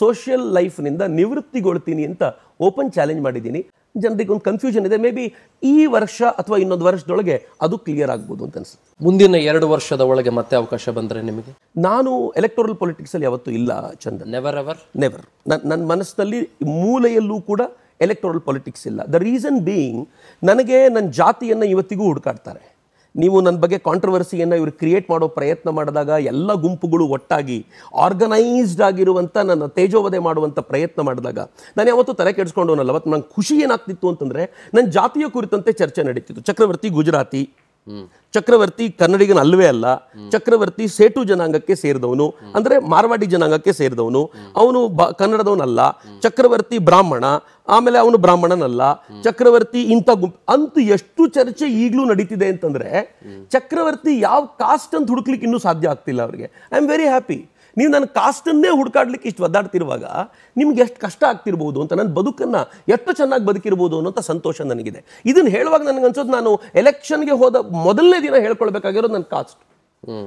ಸೋಷಿಯಲ್ ಲೈಫ್ನಿಂದ ನಿವೃತ್ತಿಗೊಳ್ತೀನಿ ಅಂತ ಓಪನ್ ಚಾಲೆಂಜ್ ಮಾಡಿದ್ದೀನಿ ಜನರಿಗೆ ಒಂದು ಕನ್ಫ್ಯೂಷನ್ ಇದೆ ಮೇ ಬಿ ಈ ವರ್ಷ ಅಥವಾ ಇನ್ನೊಂದು ವರ್ಷದೊಳಗೆ ಅದು ಕ್ಲಿಯರ್ ಆಗ್ಬೋದು ಅಂತ ಅನ್ಸುತ್ತೆ ಮುಂದಿನ ಎರಡು ವರ್ಷದ ಒಳಗೆ ಮತ್ತೆ ಅವಕಾಶ ಬಂದರೆ ನಿಮಗೆ ನಾನು ಎಲೆಕ್ಟೋರಲ್ ಅಲ್ಲಿ ಯಾವತ್ತೂ ಇಲ್ಲ ಚಂದ ನೆವರ್ ಎವರ್ ನೆವರ್ ನನ್ನ ಮನಸ್ಸಿನಲ್ಲಿ ಮೂಲೆಯಲ್ಲೂ ಕೂಡ ಎಲೆಕ್ಟೋರಲ್ ಪೊಲಿಟಿಕ್ಸ್ ಇಲ್ಲ ದ ರೀಸನ್ ಬೀಯಿಂಗ್ ನನಗೆ ನನ್ನ ಜಾತಿಯನ್ನು ಇವತ್ತಿಗೂ ಹುಡುಕಾಡ್ತಾರೆ ನೀವು ನನ್ನ ಬಗ್ಗೆ ಕಾಂಟ್ರವರ್ಸಿಯನ್ನು ಇವರು ಕ್ರಿಯೇಟ್ ಮಾಡೋ ಪ್ರಯತ್ನ ಮಾಡಿದಾಗ ಎಲ್ಲ ಗುಂಪುಗಳು ಒಟ್ಟಾಗಿ ಆರ್ಗನೈಸ್ಡ್ ಆಗಿರುವಂಥ ನನ್ನ ತೇಜೋವಧೆ ಮಾಡುವಂಥ ಪ್ರಯತ್ನ ಮಾಡಿದಾಗ ನಾನು ಯಾವತ್ತೂ ತಲೆ ಕೆಡಿಸ್ಕೊಂಡು ಅವತ್ತು ನಂಗೆ ಖುಷಿ ಏನಾಗ್ತಿತ್ತು ಅಂತಂದರೆ ನನ್ನ ಜಾತಿಯ ಕುರಿತಂತೆ ಚರ್ಚೆ ನಡೀತಿತ್ತು ಚಕ್ರವರ್ತಿ ಗುಜರಾತಿ ಚಕ್ರವರ್ತಿ ಕನ್ನಡಿಗನ ಅಲ್ಲವೇ ಅಲ್ಲ ಚಕ್ರವರ್ತಿ ಸೇಟು ಜನಾಂಗಕ್ಕೆ ಸೇರಿದವನು ಅಂದ್ರೆ ಮಾರ್ವಾಡಿ ಜನಾಂಗಕ್ಕೆ ಸೇರಿದವನು ಅವನು ಬ ಕನ್ನಡದವನಲ್ಲ ಚಕ್ರವರ್ತಿ ಬ್ರಾಹ್ಮಣ ಆಮೇಲೆ ಅವನು ಬ್ರಾಹ್ಮಣನಲ್ಲ ಚಕ್ರವರ್ತಿ ಇಂಥ ಗುಂಪು ಅಂತ ಎಷ್ಟು ಚರ್ಚೆ ಈಗಲೂ ನಡೀತಿದೆ ಅಂತಂದ್ರೆ ಚಕ್ರವರ್ತಿ ಯಾವ ಕಾಸ್ಟ್ ಅಂತ ಹುಡುಕ್ಲಿಕ್ಕೆ ಇನ್ನೂ ಸಾಧ್ಯ ಆಗ್ತಿಲ್ಲ ಅವರಿಗೆ ಐ ಆಮ್ ವೆರಿ ಹ್ಯಾಪಿ ನೀವು ನನ್ನ ಕಾಸ್ಟನ್ನೇ ಹುಡ್ಕಾಡ್ಲಿಕ್ಕೆ ಇಷ್ಟು ಒದ್ದಾಡ್ತಿರುವಾಗ ನಿಮ್ಗೆ ಎಷ್ಟು ಕಷ್ಟ ಆಗ್ತಿರ್ಬೋದು ಅಂತ ನನ್ನ ಬದುಕನ್ನು ಎಷ್ಟು ಚೆನ್ನಾಗಿ ಬದುಕಿರ್ಬೋದು ಅನ್ನೋಂಥ ಸಂತೋಷ ನನಗಿದೆ ಇದನ್ನು ಹೇಳುವಾಗ ನನಗನ್ಸೋದು ನಾನು ಎಲೆಕ್ಷನ್ಗೆ ಹೋದ ಮೊದಲನೇ ದಿನ ಹೇಳ್ಕೊಳ್ಬೇಕಾಗಿರೋದು ನನ್ನ ಕಾಸ್ಟ್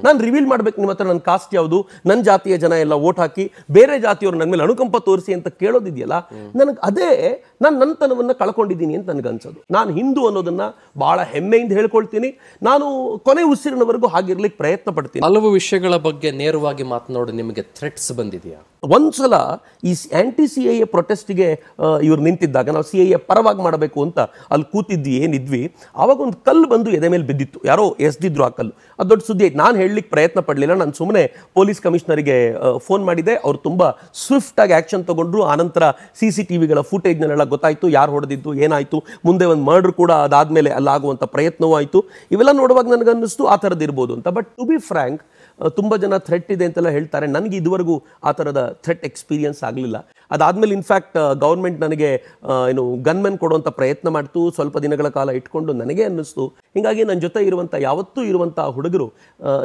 ನಾನು ರಿವೀಲ್ ಮಾಡ್ಬೇಕು ನಿಮ್ಮ ಹತ್ರ ನನ್ನ ಕಾಸ್ಟ್ ಯಾವುದು ನನ್ನ ಜಾತಿಯ ಜನ ಎಲ್ಲ ಓಟ್ ಹಾಕಿ ಬೇರೆ ಜಾತಿಯವರು ನನ್ನ ಮೇಲೆ ಅನುಕಂಪ ತೋರಿಸಿ ಅಂತ ಕೇಳೋದಿದೆಯಲ್ಲ ನನಗೆ ಅದೇ ನಾನು ನನ್ನ ಕಳ್ಕೊಂಡಿದ್ದೀನಿ ಅಂತ ಅನ್ಸೋದು ನಾನು ಹಿಂದೂ ಅನ್ನೋದನ್ನ ಬಹಳ ಹೆಮ್ಮೆಯಿಂದ ಹೇಳ್ಕೊಳ್ತೀನಿ ನಾನು ಕೊನೆ ಉಸಿರಿನವರೆಗೂ ಹಾಗಿರ್ಲಿಕ್ಕೆ ಪ್ರಯತ್ನ ಪಡ್ತೀನಿ ಹಲವು ವಿಷಯಗಳ ಬಗ್ಗೆ ನೇರವಾಗಿ ಮಾತನಾಡಿ ನಿಮಗೆ ಥ್ರೆಟ್ಸ್ ಬಂದಿದೆಯಾ ಒಂದ್ಸಲ ಈ ಆಂಟಿ ಸಿ ಎ ಪ್ರೊಟೆಸ್ಟ್ಗೆ ಇವ್ರು ನಿಂತಿದ್ದಾಗ ನಾವು ಸಿ ಎ ಪರವಾಗಿ ಮಾಡಬೇಕು ಅಂತ ಅಲ್ಲಿ ಕೂತಿದ್ವಿ ಏನಿದ್ವಿ ಅವಾಗ ಒಂದು ಕಲ್ಲು ಬಂದು ಎದೆ ಮೇಲೆ ಬಿದ್ದಿತ್ತು ಯಾರೋ ಎಸ್ದಿದ್ರು ಆ ಕಲ್ಲು ಅದು ದೊಡ್ಡ ಸುದ್ದಿ ಆಯ್ತು ನಾನು ಹೇಳಲಿಕ್ಕೆ ಪ್ರಯತ್ನ ಪಡಲಿಲ್ಲ ನಾನು ಸುಮ್ಮನೆ ಪೊಲೀಸ್ ಕಮಿಷನರಿಗೆ ಫೋನ್ ಮಾಡಿದೆ ಅವ್ರು ತುಂಬ ಸ್ವಿಫ್ಟಾಗಿ ಆ್ಯಕ್ಷನ್ ತೊಗೊಂಡ್ರು ಆನಂತರ ಸಿ ಸಿ ಟಿ ವಿಗಳ ಫುಟೇಜ್ನೆಲ್ಲ ಗೊತ್ತಾಯಿತು ಯಾರು ಹೊಡೆದಿದ್ದು ಏನಾಯಿತು ಮುಂದೆ ಒಂದು ಮರ್ಡ್ರ್ ಕೂಡ ಅದಾದಮೇಲೆ ಅಲ್ಲಾಗುವಂಥ ಪ್ರಯತ್ನವೂ ಆಯಿತು ಇವೆಲ್ಲ ನೋಡುವಾಗ ನನಗನ್ನಿಸ್ತು ಆ ಥರದ್ದು ಇರ್ಬೋದು ಅಂತ ಬಟ್ ಟು ಬಿ ಫ್ರ್ಯಾಂಕ್ ತುಂಬ ಜನ ಥ್ರೆಟ್ ಇದೆ ಅಂತೆಲ್ಲ ಹೇಳ್ತಾರೆ ನನಗೆ ಇದುವರೆಗೂ ಆ ಥರದ ಥ್ರೆಟ್ ಎಕ್ಸ್ಪೀರಿಯನ್ಸ್ ಆಗಲಿಲ್ಲ ಅದಾದಮೇಲೆ ಇನ್ಫ್ಯಾಕ್ಟ್ ಗೌರ್ಮೆಂಟ್ ನನಗೆ ಏನು ಗನ್ಮೆನ್ ಕೊಡುವಂಥ ಪ್ರಯತ್ನ ಮಾಡ್ತು ಸ್ವಲ್ಪ ದಿನಗಳ ಕಾಲ ಇಟ್ಕೊಂಡು ನನಗೆ ಅನ್ನಿಸ್ತು ಹೀಗಾಗಿ ನನ್ನ ಜೊತೆ ಇರುವಂಥ ಯಾವತ್ತೂ ಇರುವಂಥ ಹುಡುಗರು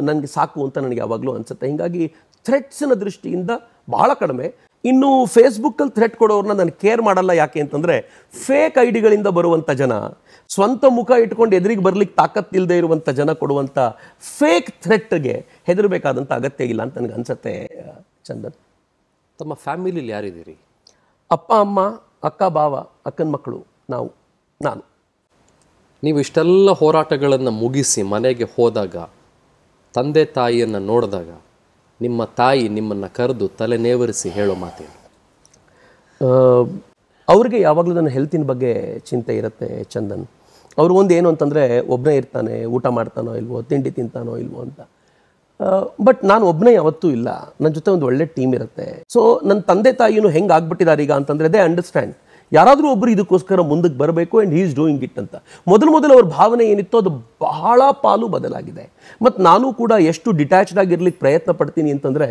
ನನಗೆ ಸಾಕು ಅಂತ ನನಗೆ ಯಾವಾಗಲೂ ಅನಿಸುತ್ತೆ ಹೀಗಾಗಿ ಥ್ರೆಟ್ಸಿನ ದೃಷ್ಟಿಯಿಂದ ಭಾಳ ಕಡಿಮೆ ಇನ್ನು ಫೇಸ್ಬುಕ್ಕಲ್ಲಿ ಥ್ರೆಟ್ ಕೊಡೋರನ್ನ ನಾನು ಕೇರ್ ಮಾಡಲ್ಲ ಯಾಕೆ ಅಂತಂದರೆ ಫೇಕ್ ಐ ಡಿಗಳಿಂದ ಬರುವಂಥ ಜನ ಸ್ವಂತ ಮುಖ ಇಟ್ಕೊಂಡು ಎದುರಿಗೆ ಬರಲಿಕ್ಕೆ ತಾಕತ್ತಿಲ್ಲದೆ ಇರುವಂಥ ಜನ ಕೊಡುವಂಥ ಫೇಕ್ ಥ್ರೆಟ್ಗೆ ಹೆದರಬೇಕಾದಂಥ ಅಗತ್ಯ ಇಲ್ಲ ಅಂತ ನನಗೆ ಅನಿಸುತ್ತೆ ಚಂದನ್ ತಮ್ಮ ಫ್ಯಾಮಿಲಿಲಿ ಯಾರಿದ್ದೀರಿ ಅಪ್ಪ ಅಮ್ಮ ಅಕ್ಕ ಬಾವ ಅಕ್ಕನ ಮಕ್ಕಳು ನಾವು ನಾನು ನೀವು ಇಷ್ಟೆಲ್ಲ ಹೋರಾಟಗಳನ್ನು ಮುಗಿಸಿ ಮನೆಗೆ ಹೋದಾಗ ತಂದೆ ತಾಯಿಯನ್ನು ನೋಡಿದಾಗ ನಿಮ್ಮ ತಾಯಿ ನಿಮ್ಮನ್ನು ಕರೆದು ತಲೆ ನೇವರಿಸಿ ಹೇಳೋ ಮಾತೆ ಅವ್ರಿಗೆ ಯಾವಾಗಲೂ ನನ್ನ ಹೆಲ್ತಿನ ಬಗ್ಗೆ ಚಿಂತೆ ಇರುತ್ತೆ ಚಂದನ್ ಅವ್ರು ಒಂದು ಏನು ಅಂತಂದರೆ ಒಬ್ಬನೇ ಇರ್ತಾನೆ ಊಟ ಮಾಡ್ತಾನೋ ಇಲ್ವೋ ತಿಂಡಿ ತಿಂತಾನೋ ಇಲ್ವೋ ಅಂತ ಬಟ್ ನಾನು ಒಬ್ಬನೇ ಯಾವತ್ತೂ ಇಲ್ಲ ನನ್ನ ಜೊತೆ ಒಂದು ಒಳ್ಳೆ ಟೀಮ್ ಇರುತ್ತೆ ಸೊ ನನ್ನ ತಂದೆ ತಾಯಿನೂ ಹೆಂಗೆ ಆಗ್ಬಿಟ್ಟಿದ್ದಾರೆ ಈಗ ಅಂತಂದರೆ ದೇ ಅಂಡರ್ಸ್ಟ್ಯಾಂಡ್ ಯಾರಾದರೂ ಒಬ್ಬರು ಇದಕ್ಕೋಸ್ಕರ ಮುಂದಕ್ಕೆ ಬರಬೇಕು and he is doing it ಅಂತ ಮೊದಲು ಮೊದಲು ಅವ್ರ ಭಾವನೆ ಏನಿತ್ತು ಅದು ಬಹಳ ಪಾಲು ಬದಲಾಗಿದೆ ಮತ್ತು ನಾನು ಕೂಡ ಎಷ್ಟು ಡಿಟ್ಯಾಚ್ಡ್ ಆಗಿರ್ಲಿಕ್ಕೆ ಪ್ರಯತ್ನ ಪಡ್ತೀನಿ ಅಂತಂದರೆ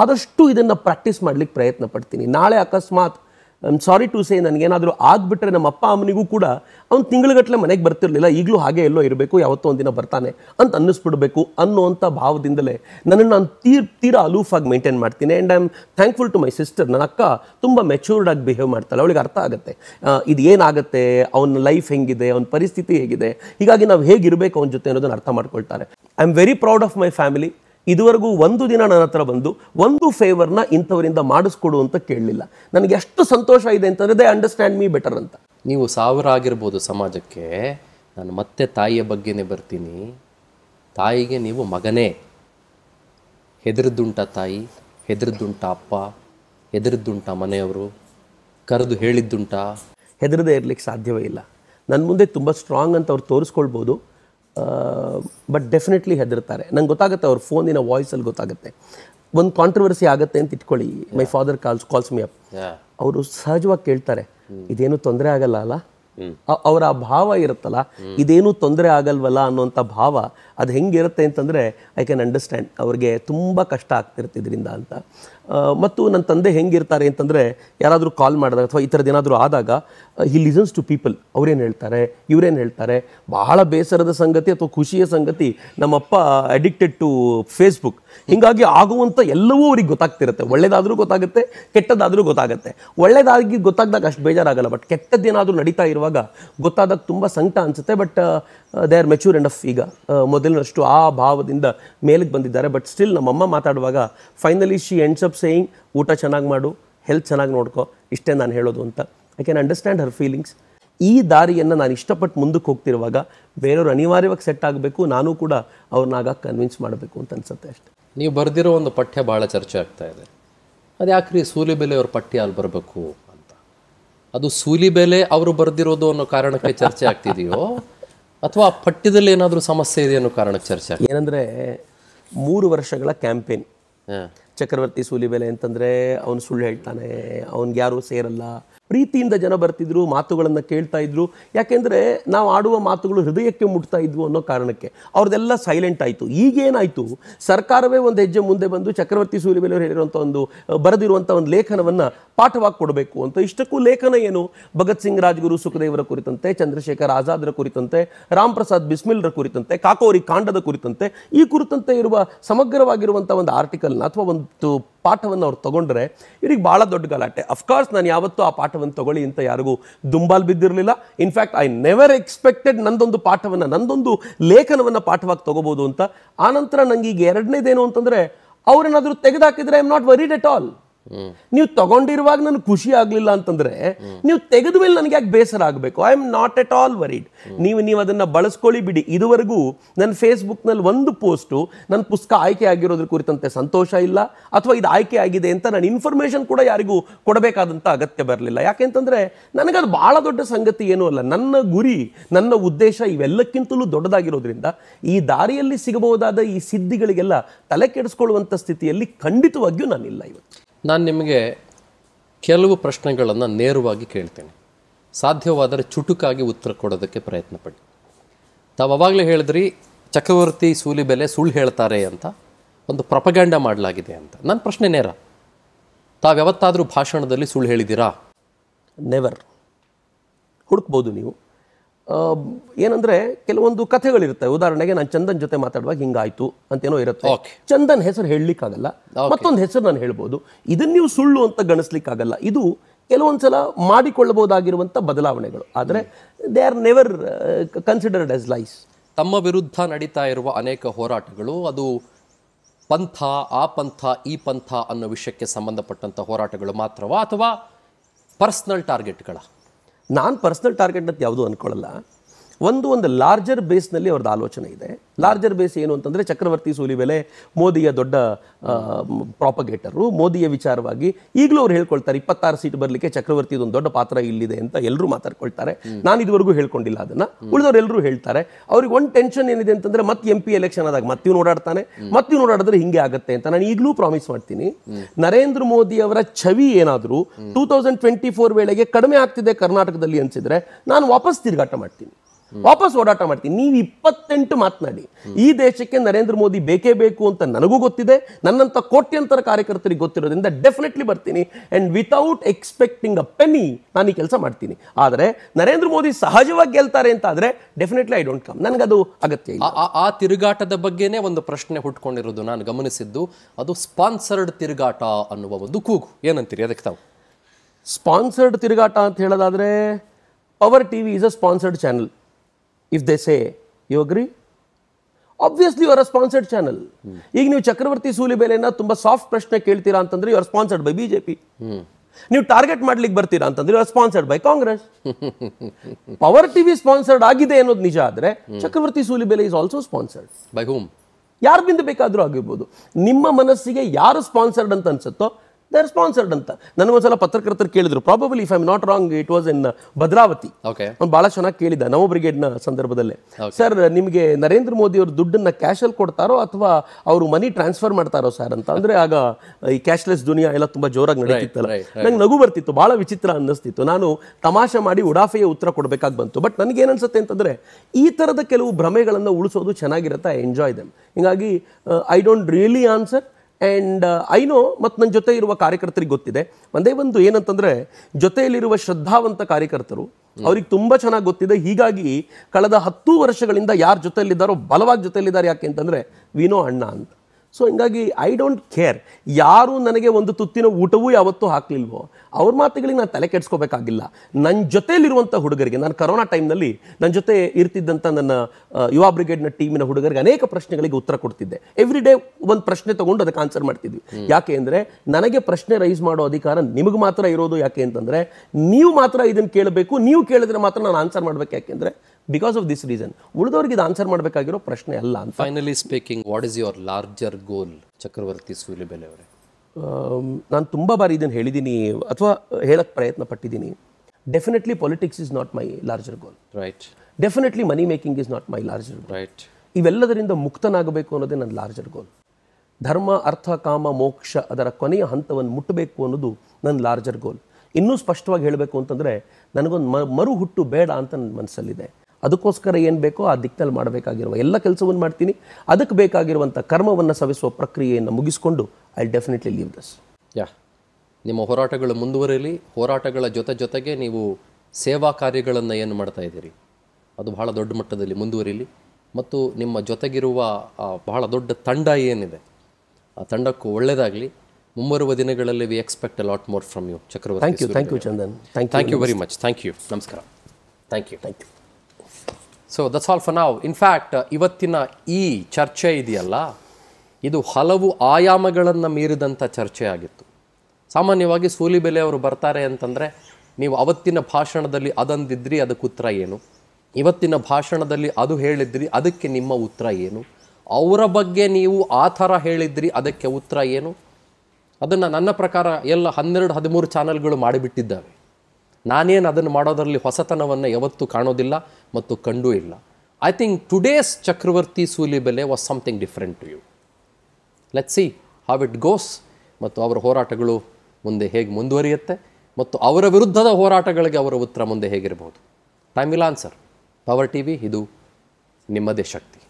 ಆದಷ್ಟು ಇದನ್ನು ಪ್ರಾಕ್ಟೀಸ್ ಮಾಡಲಿಕ್ಕೆ ಪ್ರಯತ್ನ ಪಡ್ತೀನಿ ನಾಳೆ ಅಕಸ್ಮಾತ್ ಐಮ್ ಸಾರಿ ಟು ಸೇ ನನಗೇನಾದರೂ ಆಗಿಬಿಟ್ರೆ ನಮ್ಮ ಅಪ್ಪ ಅಮ್ಮನಿಗೂ ಕೂಡ ಅವ್ನು ತಿಂಗಳಗಟ್ಟಲೆ ಮನೆಗೆ ಬರ್ತಿರಲಿಲ್ಲ ಈಗಲೂ ಹಾಗೆ ಎಲ್ಲೋ ಇರಬೇಕು ಯಾವತ್ತೋ ಒಂದಿನ ಬರ್ತಾನೆ ಅಂತ ಅನ್ನಿಸ್ಬಿಡಬೇಕು ಅನ್ನೋವಂಥ ಭಾವದಿಂದಲೇ ನನ್ನನ್ನು ನಾನು ತೀರ್ ತೀರಾ ಅಲೂಫಾಗಿ ಮೇಂಟೈನ್ ಮಾಡ್ತೀನಿ and I am thankful to my sister ನನ್ನ ಅಕ್ಕ ತುಂಬ ಮೆಚೂರ್ಡ್ ಆಗಿ ಬಿಹೇವ್ ಮಾಡ್ತಾಳೆ ಅವಳಿಗೆ ಅರ್ಥ ಆಗುತ್ತೆ ಇದು ಏನಾಗುತ್ತೆ ಅವನ ಲೈಫ್ ಹೆಂಗಿದೆ ಅವನ ಪರಿಸ್ಥಿತಿ ಹೇಗಿದೆ ಹೀಗಾಗಿ ನಾವು ಹೇಗಿರಬೇಕು ಅವನ ಜೊತೆ ಅನ್ನೋದನ್ನು ಅರ್ಥ ಮಾಡ್ಕೊಳ್ತಾರೆ I am very proud of my family ಇದುವರೆಗೂ ಒಂದು ದಿನ ನನ್ನ ಹತ್ರ ಬಂದು ಒಂದು ಫೇವರ್ನ ಇಂಥವರಿಂದ ಮಾಡಿಸ್ಕೊಡು ಅಂತ ಕೇಳಲಿಲ್ಲ ನನಗೆ ಎಷ್ಟು ಸಂತೋಷ ಇದೆ ಅಂತಂದರೆ ದೇ ಅಂಡರ್ಸ್ಟ್ಯಾಂಡ್ ಮೀ ಬೆಟರ್ ಅಂತ ನೀವು ಸಾವಿರ ಆಗಿರ್ಬೋದು ಸಮಾಜಕ್ಕೆ ನಾನು ಮತ್ತೆ ತಾಯಿಯ ಬಗ್ಗೆನೇ ಬರ್ತೀನಿ ತಾಯಿಗೆ ನೀವು ಮಗನೇ ಹೆದರದ್ದುಂಟ ತಾಯಿ ಹೆದರದ್ದುಂಟ ಅಪ್ಪ ಹೆದರದ್ದುಂಟ ಮನೆಯವರು ಕರೆದು ಹೇಳಿದ್ದುಂಟ ಹೆದರದೇ ಇರಲಿಕ್ಕೆ ಸಾಧ್ಯವೇ ಇಲ್ಲ ನನ್ನ ಮುಂದೆ ತುಂಬ ಸ್ಟ್ರಾಂಗ್ ಅಂತ ಅವ್ರು ತೋರಿಸ್ಕೊಳ್ಬೋದು ಬಟ್ ಡೆಫಿನೆಟ್ಲಿ ಹೆದರ್ತಾರೆ ನಂಗೆ ಗೊತ್ತಾಗುತ್ತೆ ಅವ್ರ ಫೋನಿನ ವಾಯ್ಸಲ್ಲಿ ಗೊತ್ತಾಗುತ್ತೆ ಒಂದು ಕಾಂಟ್ರವರ್ಸಿ ಆಗುತ್ತೆ ಅಂತ ಇಟ್ಕೊಳ್ಳಿ my father calls calls me up ಅವರು ಸಹಜವಾಗಿ ಕೇಳ್ತಾರೆ ಇದೇನು ತೊಂದರೆ ಆಗಲ್ಲ ಅಲ್ಲ ಅವರ ಭಾವ ಇರುತ್ತಲ್ಲ ಇದೇನು ತೊಂದರೆ ಆಗಲ್ವಲ್ಲ ಅನ್ನುವಂಥ ಭಾವ ಅದು ಹೆಂಗಿರುತ್ತೆ ಅಂತಂದರೆ ಐ ಕ್ಯಾನ್ ಅಂಡರ್ಸ್ಟ್ಯಾಂಡ್ ಅವ್ರಿಗೆ ತುಂಬ ಕಷ್ಟ ಆಗ್ತಿರುತ್ತೆ ಇದರಿಂದ ಅಂತ ಮತ್ತು ನನ್ನ ತಂದೆ ಹೆಂಗಿರ್ತಾರೆ ಅಂತಂದರೆ ಯಾರಾದರೂ ಕಾಲ್ ಮಾಡಿದಾಗ ಅಥವಾ ಈ ಥರದ್ದು ಏನಾದರೂ ಆದಾಗ ಹಿ ಲಿಸನ್ಸ್ ಟು ಪೀಪಲ್ ಅವ್ರೇನು ಹೇಳ್ತಾರೆ ಇವರೇನು ಹೇಳ್ತಾರೆ ಬಹಳ ಬೇಸರದ ಸಂಗತಿ ಅಥವಾ ಖುಷಿಯ ಸಂಗತಿ ನಮ್ಮಪ್ಪ ಅಡಿಕ್ಟೆಡ್ ಟು ಫೇಸ್ಬುಕ್ ಹೀಗಾಗಿ ಆಗುವಂಥ ಎಲ್ಲವೂ ಅವ್ರಿಗೆ ಗೊತ್ತಾಗ್ತಿರುತ್ತೆ ಒಳ್ಳೇದಾದರೂ ಗೊತ್ತಾಗುತ್ತೆ ಕೆಟ್ಟದಾದರೂ ಗೊತ್ತಾಗುತ್ತೆ ಒಳ್ಳೇದಾಗಿ ಗೊತ್ತಾಗ್ದಾಗ ಅಷ್ಟು ಬೇಜಾರಾಗಲ್ಲ ಬಟ್ ಕೆಟ್ಟದ್ದೇನಾದರೂ ನಡೀತಾ ಇರುವಾಗ ಗೊತ್ತಾದಾಗ ತುಂಬ ಸಂಕಟ ಅನಿಸುತ್ತೆ but they are mature end of ಈಗ uh, ಮೊದಲಿನಷ್ಟು ಆ ಭಾವದಿಂದ ಮೇಲಕ್ಕೆ ಬಂದಿದ್ದಾರೆ ಬಟ್ ಸ್ಟಿಲ್ ನಮ್ಮಮ್ಮ ಮಾತಾಡುವಾಗ finally she ends up saying ಊಟ ಚೆನ್ನಾಗಿ ಮಾಡು ಹೆಲ್ತ್ ಚೆನ್ನಾಗಿ ನೋಡ್ಕೊ ಇಷ್ಟೇ ನಾನು ಹೇಳೋದು ಅಂತ I can understand her feelings ಈ ದಾರಿಯನ್ನು ನಾನು ಇಷ್ಟಪಟ್ಟು ಮುಂದಕ್ಕೆ ಹೋಗ್ತಿರುವಾಗ ಬೇರೆಯವರು ಅನಿವಾರ್ಯವಾಗಿ ಸೆಟ್ ಆಗಬೇಕು ನಾನು ಕೂಡ ಅವ್ರನ್ನಾಗ ಕನ್ವಿನ್ಸ್ ಮಾಡಬೇಕು ಅಂತ ಅನ್ಸುತ್ತೆ ಅಷ್ಟೆ ನೀವು ಬರೆದಿರೋ ಒಂದು ಪಠ್ಯ ಭಾಳ ಚರ್ಚೆ ಆಗ್ತಾ ಇದೆ ಅದು ಸೂಲಿ ಬೆಲೆ ಅವ್ರ ಪಠ್ಯ ಅಲ್ಲಿ ಬರಬೇಕು ಅಂತ ಅದು ಸೂಲಿ ಬೆಲೆ ಅವರು ಬರೆದಿರೋದು ಅನ್ನೋ ಕಾರಣಕ್ಕೆ ಚರ್ಚೆ ಆಗ್ತಿದೆಯೋ ಅಥವಾ ಆ ಪಠ್ಯದಲ್ಲಿ ಏನಾದರೂ ಸಮಸ್ಯೆ ಇದೆ ಅನ್ನೋ ಕಾರಣಕ್ಕೆ ಚರ್ಚೆ ಆಗ್ತದೆ ಏನಂದರೆ ಮೂರು ವರ್ಷಗಳ ಕ್ಯಾಂಪೇನ್ ಚಕ್ರವರ್ತಿ ಸೂಲಿ ಬೆಲೆ ಅಂತಂದರೆ ಅವನು ಸುಳ್ಳು ಹೇಳ್ತಾನೆ ಅವ್ನಿಗೆ ಯಾರೂ ಸೇರಲ್ಲ ಪ್ರೀತಿಯಿಂದ ಜನ ಬರ್ತಿದ್ರು ಮಾತುಗಳನ್ನು ಕೇಳ್ತಾ ಇದ್ರು ಯಾಕೆಂದರೆ ನಾವು ಆಡುವ ಮಾತುಗಳು ಹೃದಯಕ್ಕೆ ಮುಟ್ತಾ ಇದ್ವು ಅನ್ನೋ ಕಾರಣಕ್ಕೆ ಅವ್ರದ್ದೆಲ್ಲ ಸೈಲೆಂಟ್ ಆಯಿತು ಈಗೇನಾಯಿತು ಸರ್ಕಾರವೇ ಒಂದು ಹೆಜ್ಜೆ ಮುಂದೆ ಬಂದು ಚಕ್ರವರ್ತಿ ಸೂರ್ಯಬೆಲೆಯವರು ಹೇಳಿರುವಂಥ ಒಂದು ಬರೆದಿರುವಂಥ ಒಂದು ಲೇಖನವನ್ನು ಪಾಠವಾಗಿ ಕೊಡಬೇಕು ಅಂತ ಇಷ್ಟಕ್ಕೂ ಲೇಖನ ಏನು ಭಗತ್ ಸಿಂಗ್ ರಾಜ್ಗುರು ಸುಖದೇವರ ಕುರಿತಂತೆ ಚಂದ್ರಶೇಖರ್ ಆಜಾದ್ರ ಕುರಿತಂತೆ ರಾಮ್ ಪ್ರಸಾದ್ ಬಿಸ್ಮಿಲ್ರ ಕುರಿತಂತೆ ಕಾಕೋರಿ ಕಾಂಡದ ಕುರಿತಂತೆ ಈ ಕುರಿತಂತೆ ಇರುವ ಸಮಗ್ರವಾಗಿರುವಂಥ ಒಂದು ಆರ್ಟಿಕಲ್ನ ಅಥವಾ ಒಂದು ಪಾಠವನ್ನು ಅವ್ರು ತೊಗೊಂಡ್ರೆ ಇವ್ರಿಗೆ ಭಾಳ ದೊಡ್ಡ ಗಲಾಟೆ ಅಫ್ಕೋರ್ಸ್ ನಾನು ಯಾವತ್ತೂ ಆ ಪಾಠವನ್ನು ತೊಗೊಳ್ಳಿ ಅಂತ ಯಾರಿಗೂ ದುಂಬಾಲ್ ಬಿದ್ದಿರಲಿಲ್ಲ ಇನ್ಫ್ಯಾಕ್ಟ್ ಐ ನೆವರ್ ಎಕ್ಸ್ಪೆಕ್ಟೆಡ್ ನಂದೊಂದು ಪಾಠವನ್ನು ನಂದೊಂದು ಲೇಖನವನ್ನು ಪಾಠವಾಗಿ ತೊಗೋಬೋದು ಅಂತ ಆನಂತರ ನನಗೆ ಈಗ ಎರಡನೇದೇನು ಅಂತಂದರೆ ಅವರೇನಾದರೂ ತೆಗೆದಾಕಿದ್ರೆ I am not worried at all ನೀವು ತಗೊಂಡಿರುವಾಗ ನನಗೆ ಖುಷಿ ಆಗಲಿಲ್ಲ ಅಂತಂದ್ರೆ ನೀವು ತೆಗೆದ ಮೇಲೆ ನನಗೆ ಯಾಕೆ ಬೇಸರ ಆಗಬೇಕು I am not at all worried ನೀವು ನೀವು ಅದನ್ನು ಬಳಸ್ಕೊಳ್ಳಿ ಬಿಡಿ ಇದುವರೆಗೂ ನನ್ನ ಫೇಸ್ಬುಕ್ನಲ್ಲಿ ಒಂದು ಪೋಸ್ಟು ನನ್ನ ಪುಸ್ತಕ ಆಯ್ಕೆ ಆಗಿರೋದ್ರ ಕುರಿತಂತೆ ಸಂತೋಷ ಇಲ್ಲ ಅಥವಾ ಇದು ಆಯ್ಕೆ ಆಗಿದೆ ಅಂತ ನನ್ನ ಇನ್ಫಾರ್ಮೇಷನ್ ಕೂಡ ಯಾರಿಗೂ ಕೊಡಬೇಕಾದಂಥ ಅಗತ್ಯ ಬರಲಿಲ್ಲ ಯಾಕೆಂತಂದರೆ ನನಗದು ಭಾಳ ದೊಡ್ಡ ಸಂಗತಿ ಏನೂ ಅಲ್ಲ ನನ್ನ ಗುರಿ ನನ್ನ ಉದ್ದೇಶ ಇವೆಲ್ಲಕ್ಕಿಂತಲೂ ದೊಡ್ಡದಾಗಿರೋದ್ರಿಂದ ಈ ದಾರಿಯಲ್ಲಿ ಸಿಗಬಹುದಾದ ಈ ಸಿದ್ಧಿಗಳಿಗೆಲ್ಲ ತಲೆ ಕೆಡಿಸ್ಕೊಳ್ಳುವಂಥ ಸ್ಥಿತಿಯಲ್ಲಿ ಖಂಡಿತವಾಗಿಯೂ ನಾನಿಲ್ಲ ಇವತ್ತು ನಾನು ನಿಮಗೆ ಕೆಲವು ಪ್ರಶ್ನೆಗಳನ್ನು ನೇರವಾಗಿ ಕೇಳ್ತೇನೆ ಸಾಧ್ಯವಾದರೆ ಚುಟುಕಾಗಿ ಉತ್ತರ ಕೊಡೋದಕ್ಕೆ ಪ್ರಯತ್ನ ಪಡಿ ತಾವು ಅವಾಗಲೇ ಹೇಳಿದ್ರಿ ಚಕ್ರವರ್ತಿ ಸೂಲಿ ಬೆಲೆ ಸುಳ್ಳು ಹೇಳ್ತಾರೆ ಅಂತ ಒಂದು ಪ್ರಪಗ್ಯಾಂಡ ಮಾಡಲಾಗಿದೆ ಅಂತ ನನ್ನ ಪ್ರಶ್ನೆ ನೇರ ತಾವು ಯಾವತ್ತಾದರೂ ಭಾಷಣದಲ್ಲಿ ಸುಳ್ಳು ಹೇಳಿದ್ದೀರಾ ನೆವರ್ ಹುಡುಕ್ಬೋದು ನೀವು ಏನಂದರೆ ಕೆಲವೊಂದು ಕಥೆಗಳಿರುತ್ತೆ ಉದಾಹರಣೆಗೆ ನಾನು ಚಂದನ್ ಜೊತೆ ಮಾತಾಡುವಾಗ ಹಿಂಗಾಯ್ತು ಅಂತೇನೋ ಇರುತ್ತೆ ಚಂದನ್ ಹೆಸರು ಹೇಳಲಿಕ್ಕಾಗಲ್ಲ ಮತ್ತೊಂದು ಹೆಸರು ನಾನು ಹೇಳ್ಬೋದು ಇದನ್ನ ನೀವು ಸುಳ್ಳು ಅಂತ ಗಣಿಸ್ಲಿಕ್ಕಾಗಲ್ಲ ಇದು ಕೆಲವೊಂದು ಸಲ ಮಾಡಿಕೊಳ್ಳಬಹುದಾಗಿರುವಂಥ ಬದಲಾವಣೆಗಳು ಆದರೆ they are never considered as lies ತಮ್ಮ ವಿರುದ್ಧ ನಡೀತಾ ಇರುವ ಅನೇಕ ಹೋರಾಟಗಳು ಅದು ಪಂಥ ಆ ಪಂಥ ಈ ಪಂಥ ಅನ್ನೋ ವಿಷಯಕ್ಕೆ ಸಂಬಂಧಪಟ್ಟಂಥ ಹೋರಾಟಗಳು ಮಾತ್ರವಾ ಅಥವಾ ಪರ್ಸ್ನಲ್ ಟಾರ್ಗೆಟ್ಗಳ ನಾನು ಪರ್ಸ್ನಲ್ ಅಂತ ಯಾವುದು ಅಂದ್ಕೊಳ್ಳಲ್ಲ ಒಂದು ಒಂದು ಲಾರ್ಜರ್ ಬೇಸ್ನಲ್ಲಿ ಅವ್ರದ್ದು ಆಲೋಚನೆ ಇದೆ ಲಾರ್ಜರ್ ಬೇಸ್ ಏನು ಅಂತಂದರೆ ಚಕ್ರವರ್ತಿ ಸೂಲಿಬೆಲೆ ಮೋದಿಯ ದೊಡ್ಡ ಪ್ರಾಪಗೇಟರು ಮೋದಿಯ ವಿಚಾರವಾಗಿ ಈಗಲೂ ಅವ್ರು ಹೇಳ್ಕೊಳ್ತಾರೆ ಇಪ್ಪತ್ತಾರು ಸೀಟ್ ಬರಲಿಕ್ಕೆ ಚಕ್ರವರ್ತಿದೊಂದು ದೊಡ್ಡ ಪಾತ್ರ ಇಲ್ಲಿದೆ ಅಂತ ಎಲ್ಲರೂ ಮಾತಾಡ್ಕೊಳ್ತಾರೆ ನಾನು ಇದುವರೆಗೂ ಹೇಳ್ಕೊಂಡಿಲ್ಲ ಅದನ್ನು ಎಲ್ಲರೂ ಹೇಳ್ತಾರೆ ಅವ್ರಿಗೆ ಒಂದು ಟೆನ್ಷನ್ ಏನಿದೆ ಅಂತಂದರೆ ಮತ್ತೆ ಎಂ ಪಿ ಎಲೆಕ್ಷನ್ ಆದಾಗ ಮತ್ತೆ ಓಡಾಡ್ತಾನೆ ಮತ್ತೆ ಓಡಾಡಿದ್ರೆ ಹಿಂಗೆ ಆಗುತ್ತೆ ಅಂತ ನಾನು ಈಗಲೂ ಪ್ರಾಮಿಸ್ ಮಾಡ್ತೀನಿ ನರೇಂದ್ರ ಮೋದಿ ಅವರ ಛವಿ ಏನಾದರೂ ಟೂ ತೌಸಂಡ್ ಟ್ವೆಂಟಿ ಫೋರ್ ವೇಳೆಗೆ ಕಡಿಮೆ ಆಗ್ತಿದೆ ಕರ್ನಾಟಕದಲ್ಲಿ ಅನ್ಸಿದ್ರೆ ನಾನು ವಾಪಸ್ ತಿರುಗಾಟ ಮಾಡ್ತೀನಿ ವಾಪಸ್ ಓಡಾಟ ಮಾಡ್ತೀನಿ ನೀವು ಇಪ್ಪತ್ತೆಂಟು ಮಾತನಾಡಿ ಈ ದೇಶಕ್ಕೆ ನರೇಂದ್ರ ಮೋದಿ ಬೇಕೇ ಬೇಕು ಅಂತ ನನಗೂ ಗೊತ್ತಿದೆ ನನ್ನಂಥ ಕೋಟ್ಯಂತರ ಕಾರ್ಯಕರ್ತರಿಗೆ ಗೊತ್ತಿರೋದ್ರಿಂದ ಡೆಫಿನೆಟ್ಲಿ ಬರ್ತೀನಿ and without expecting a penny ನಾನು ಈ ಕೆಲಸ ಮಾಡ್ತೀನಿ ಆದರೆ ನರೇಂದ್ರ ಮೋದಿ ಸಹಜವಾಗಿ ಗೆಲ್ತಾರೆ ಅಂತ ಆದರೆ ಡೆಫಿನೆಟ್ಲಿ ಐ ಡೋಂಟ್ ಕಮ್ ನನಗದು ಅಗತ್ಯ ಇಲ್ಲ ಆ ತಿರುಗಾಟದ ಬಗ್ಗೆನೇ ಒಂದು ಪ್ರಶ್ನೆ ಹುಟ್ಕೊಂಡಿರೋದು ನಾನು ಗಮನಿಸಿದ್ದು ಅದು ಸ್ಪಾನ್ಸರ್ಡ್ ತಿರುಗಾಟ ಅನ್ನುವ ಒಂದು ಕೂಗು ಏನಂತೀರಿ ಅದಕ್ಕೆ ತಾವು ಸ್ಪಾನ್ಸರ್ಡ್ ತಿರುಗಾಟ ಅಂತ ಹೇಳೋದಾದರೆ power T V is a sponsored channel if they say you agree obviously your a sponsored channel ಈಗ ನೀವು ಚಕ್ರವರ್ತಿ ಸೂಲಿ ಬೆಲೆನ ತುಂಬ ಸಾಫ್ಟ್ ಪ್ರಶ್ನೆ ಕೇಳ್ತೀರಾ ಅಂತಂದ್ರೆ you sponsored by BJP J P ನೀವು ಟಾರ್ಗೆಟ್ ಮಾಡ್ಲಿಕ್ಕೆ ಬರ್ತೀರಾ ಅಂತಂದ್ರೆ ಇವರ್ sponsored by Congress power TV sponsored ಆಗಿದೆ ಅನ್ನೋದು ನಿಜ ಆದರೆ Chakravarthy Sulibele is also sponsored by whom ಯಾರಿಂದ ಬೇಕಾದರೂ ಆಗಿರ್ಬೋದು ನಿಮ್ಮ ಮನಸ್ಸಿಗೆ ಯಾರು ಸ್ಪಾನ್ಸರ್ಡ್ ಅಂತ ಅನ್ಸುತ್ತೋ ದೇ ಸ್ಪಾನ್ಸರ್ಡ್ ಅಂತ ನನಗೊಂದ್ಸಲ ಪತ್ರಕರ್ತರು ಕೇಳಿದ್ರು probably if I not wrong it was in Bhadravathi ಅವ್ನು ಭಾಳ ಚೆನ್ನಾಗಿ ಕೇಳಿದ್ದ ನವ ಬ್ರಿಗೇಡ್ನ ಸಂದರ್ಭದಲ್ಲೇ ಸರ್ ನಿಮಗೆ ನರೇಂದ್ರ ಮೋದಿ ಅವರು ದುಡ್ಡನ್ನು ಕ್ಯಾಶಲ್ಲಿ ಕೊಡ್ತಾರೋ ಅಥವಾ ಅವರು ಮನಿ ಟ್ರಾನ್ಸ್ಫರ್ ಮಾಡ್ತಾರೋ ಸರ್ ಅಂತ ಅಂದರೆ ಆಗ ಈ ಕ್ಯಾಶ್ಲೆಸ್ ದುನಿಯಾ ಎಲ್ಲ ತುಂಬ ಜೋರಾಗಿ ನಡೀತಿತ್ತಲ್ಲ ನಂಗೆ ನಗು ಬರ್ತಿತ್ತು ಭಾಳ ವಿಚಿತ್ರ ಅನ್ನಿಸ್ತಿತ್ತು ನಾನು ತಮಾಷೆ ಮಾಡಿ ಉಡಾಫೆಯ ಉತ್ತರ ಕೊಡಬೇಕಾಗಿ ಬಂತು ಬಟ್ ನನಗೇನಿಸುತ್ತೆ ಅಂತಂದರೆ ಈ ಥರದ ಕೆಲವು ಭ್ರಮೆಗಳನ್ನು ಉಳಿಸೋದು ಚೆನ್ನಾಗಿರುತ್ತೆ ಎಂಜಾಯ್ ದಮ್ ಹೀಗಾಗಿ I don't really answer and I know ಮತ್ತು ನನ್ನ ಜೊತೆ ಇರುವ ಕಾರ್ಯಕರ್ತರಿಗೆ ಗೊತ್ತಿದೆ ಒಂದೇ ಒಂದು ಏನಂತಂದರೆ ಜೊತೆಯಲ್ಲಿರುವ ಶ್ರದ್ಧಾವಂತ ಕಾರ್ಯಕರ್ತರು ಅವ್ರಿಗೆ ತುಂಬ ಚೆನ್ನಾಗಿ ಗೊತ್ತಿದೆ ಹೀಗಾಗಿ ಕಳೆದ ಹತ್ತು ವರ್ಷಗಳಿಂದ ಯಾರ ಜೊತೆಯಲ್ಲಿದ್ದಾರೋ ಬಲವಾಗಿ ಜೊತೆಯಲ್ಲಿದ್ದಾರೆ ಯಾಕೆ ಅಂತಂದರೆ ವಿನೋ ಅಣ್ಣ ಅಂತ ಸೊ ಹೀಗಾಗಿ ಐ ಡೋಂಟ್ ಕೇರ್ ಯಾರು ನನಗೆ ಒಂದು ತುತ್ತಿನ ಊಟವೂ ಯಾವತ್ತೂ ಹಾಕ್ಲಿಲ್ವೋ ಅವ್ರ ಮಾತುಗಳಿಗೆ ನಾನು ತಲೆ ಕೆಡ್ಸ್ಕೋಬೇಕಾಗಿಲ್ಲ ನನ್ನ ಜೊತೆಯಲ್ಲಿರುವಂಥ ಹುಡುಗರಿಗೆ ನಾನು ಕರೋನಾ ಟೈಮ್ನಲ್ಲಿ ನನ್ನ ಜೊತೆ ಇರ್ತಿದ್ದಂಥ ನನ್ನ ಯುವ ಬ್ರಿಗೇಡ್ನ ಟೀಮಿನ ಹುಡುಗರಿಗೆ ಅನೇಕ ಪ್ರಶ್ನೆಗಳಿಗೆ ಉತ್ತರ ಕೊಡ್ತಿದ್ದೆ ಎವ್ರಿ ಡೇ ಒಂದು ಪ್ರಶ್ನೆ ತೊಗೊಂಡು ಅದಕ್ಕೆ ಆನ್ಸರ್ ಮಾಡ್ತಿದ್ವಿ ಯಾಕೆ ಅಂದರೆ ನನಗೆ ಪ್ರಶ್ನೆ ರೈಸ್ ಮಾಡೋ ಅಧಿಕಾರ ನಿಮಗೆ ಮಾತ್ರ ಇರೋದು ಯಾಕೆ ಅಂತಂದರೆ ನೀವು ಮಾತ್ರ ಇದನ್ನು ಕೇಳಬೇಕು ನೀವು ಕೇಳಿದ್ರೆ ಮಾತ್ರ ನಾನು ಆನ್ಸರ್ ಮಾಡಬೇಕು ಯಾಕೆಂದರೆ ಬಿಕಾಸ್ ಆಫ್ ದಿಸ್ ರೀಸನ್ ಉಳಿದವ್ರಿಗೆ ಇದು ಆನ್ಸರ್ ಮಾಡಬೇಕಾಗಿರೋ ಪ್ರಶ್ನೆ ಅಲ್ಲ ಅಂತ finally speaking what is your larger goal Chakravarthy Bele ಅವರೇ um, ನಾನು ತುಂಬ ಬಾರಿ ಇದನ್ನು ಹೇಳಿದ್ದೀನಿ ಅಥವಾ ಹೇಳಕ್ಕೆ ಪ್ರಯತ್ನ ಪಟ್ಟಿದ್ದೀನಿ definitely politics is not my larger goal right definitely money making is not my larger right ಇವೆಲ್ಲದರಿಂದ ಮುಕ್ತನಾಗಬೇಕು ಅನ್ನೋದೇ ನನ್ನ ಲಾರ್ಜರ್ ಗೋಲ್ ಧರ್ಮ ಅರ್ಥ ಕಾಮ ಮೋಕ್ಷ ಅದರ ಕೊನೆಯ ಹಂತವನ್ನು ಮುಟ್ಟಬೇಕು ಅನ್ನೋದು ನನ್ನ ಲಾರ್ಜರ್ ಗೋಲ್ ಇನ್ನೂ ಸ್ಪಷ್ಟವಾಗಿ ಹೇಳಬೇಕು ಅಂತಂದರೆ ನನಗೊಂದು ಮರು ಹುಟ್ಟು ಬೇಡ ಅಂತ ನನ್ನ ಮನಸ್ಸಲ್ಲಿದೆ ಅದಕ್ಕೋಸ್ಕರ ಏನು ಬೇಕೋ ಆ ದಿಕ್ಕಿನಲ್ಲಿ ಮಾಡಬೇಕಾಗಿರುವ ಎಲ್ಲ ಕೆಲಸವನ್ನು ಮಾಡ್ತೀನಿ ಅದಕ್ಕೆ ಬೇಕಾಗಿರುವಂಥ ಕರ್ಮವನ್ನು ಸವಿಸುವ ಪ್ರಕ್ರಿಯೆಯನ್ನು ಮುಗಿಸ್ಕೊಂಡು I definitely leave thus yeah ನಿಮ್ಮ ಹೋರಾಟಗಳು ಮುಂದುವರಿಯಲಿ ಹೋರಾಟಗಳ ಜೊತೆ ಜೊತೆಗೆ ನೀವು ಸೇವಾ ಕಾರ್ಯಗಳನ್ನು ಏನು ಮಾಡ್ತಾ ಇದ್ದೀರಿ ಅದು ಬಹಳ ದೊಡ್ಡ ಮಟ್ಟದಲ್ಲಿ ಮುಂದುವರಿಲಿ ಮತ್ತು ನಿಮ್ಮ ಜೊತೆಗಿರುವ ಬಹಳ ದೊಡ್ಡ ತಂಡ ಏನಿದೆ ಆ ತಂಡಕ್ಕೂ ಒಳ್ಳೆಯದಾಗಲಿ ಮುಂಬರುವ ದಿನಗಳಲ್ಲಿ we expect a lot more from you Chakravarthy thank you thank you Chandan thank thank you very much thank you ನಮಸ್ಕಾರ thank you thank you so that's all for in in fact ಇವತ್ತಿನ ಈ ಚರ್ಚೆ ಇದೆಯಲ್ಲ ಇದು ಹಲವು ಆಯಾಮಗಳನ್ನು ಮೀರಿದಂಥ ಚರ್ಚೆ ಆಗಿತ್ತು ಸಾಮಾನ್ಯವಾಗಿ ಸೂಲಿಬೆಲೆ ಅವರು ಬರ್ತಾರೆ ಅಂತಂದರೆ ನೀವು ಅವತ್ತಿನ ಭಾಷಣದಲ್ಲಿ ಅದಂದಿದ್ರಿ ಅದಕ್ಕೆ ಉತ್ತರ ಏನು ಇವತ್ತಿನ ಭಾಷಣದಲ್ಲಿ ಅದು ಹೇಳಿದ್ರಿ ಅದಕ್ಕೆ ನಿಮ್ಮ ಉತ್ತರ ಏನು ಅವರ ಬಗ್ಗೆ ನೀವು ಆ ಥರ ಹೇಳಿದ್ರಿ ಅದಕ್ಕೆ ಉತ್ತರ ಏನು ಅದನ್ನು ನನ್ನ ಪ್ರಕಾರ ಎಲ್ಲ ಹನ್ನೆರಡು ಹದಿಮೂರು ಚಾನಲ್ಗಳು ಮಾಡಿಬಿಟ್ಟಿದ್ದಾವೆ ನಾನೇನು ಅದನ್ನು ಮಾಡೋದರಲ್ಲಿ ಹೊಸತನವನ್ನು ಯಾವತ್ತೂ ಕಾಣೋದಿಲ್ಲ ಮತ್ತು ಕಂಡೂ ಇಲ್ಲ I think today's Chakravarthy Sulibele was something different to you let see how it goes ಮತ್ತು ಅವರ ಹೋರಾಟಗಳು ಮುಂದೆ ಹೇಗೆ ಮುಂದುವರಿಯುತ್ತೆ ಮತ್ತು ಅವರ ವಿರುದ್ಧದ ಹೋರಾಟಗಳಿಗೆ ಅವರ ಉತ್ತರ ಮುಂದೆ ಹೇಗಿರಬಹುದು ಟೈಮ್ ಇಲ್ಲ ಆನ್ಸರ್ ಪವರ್ ಟಿ ವಿ ಇದು ನಿಮ್ಮದೇ ಶಕ್ತಿ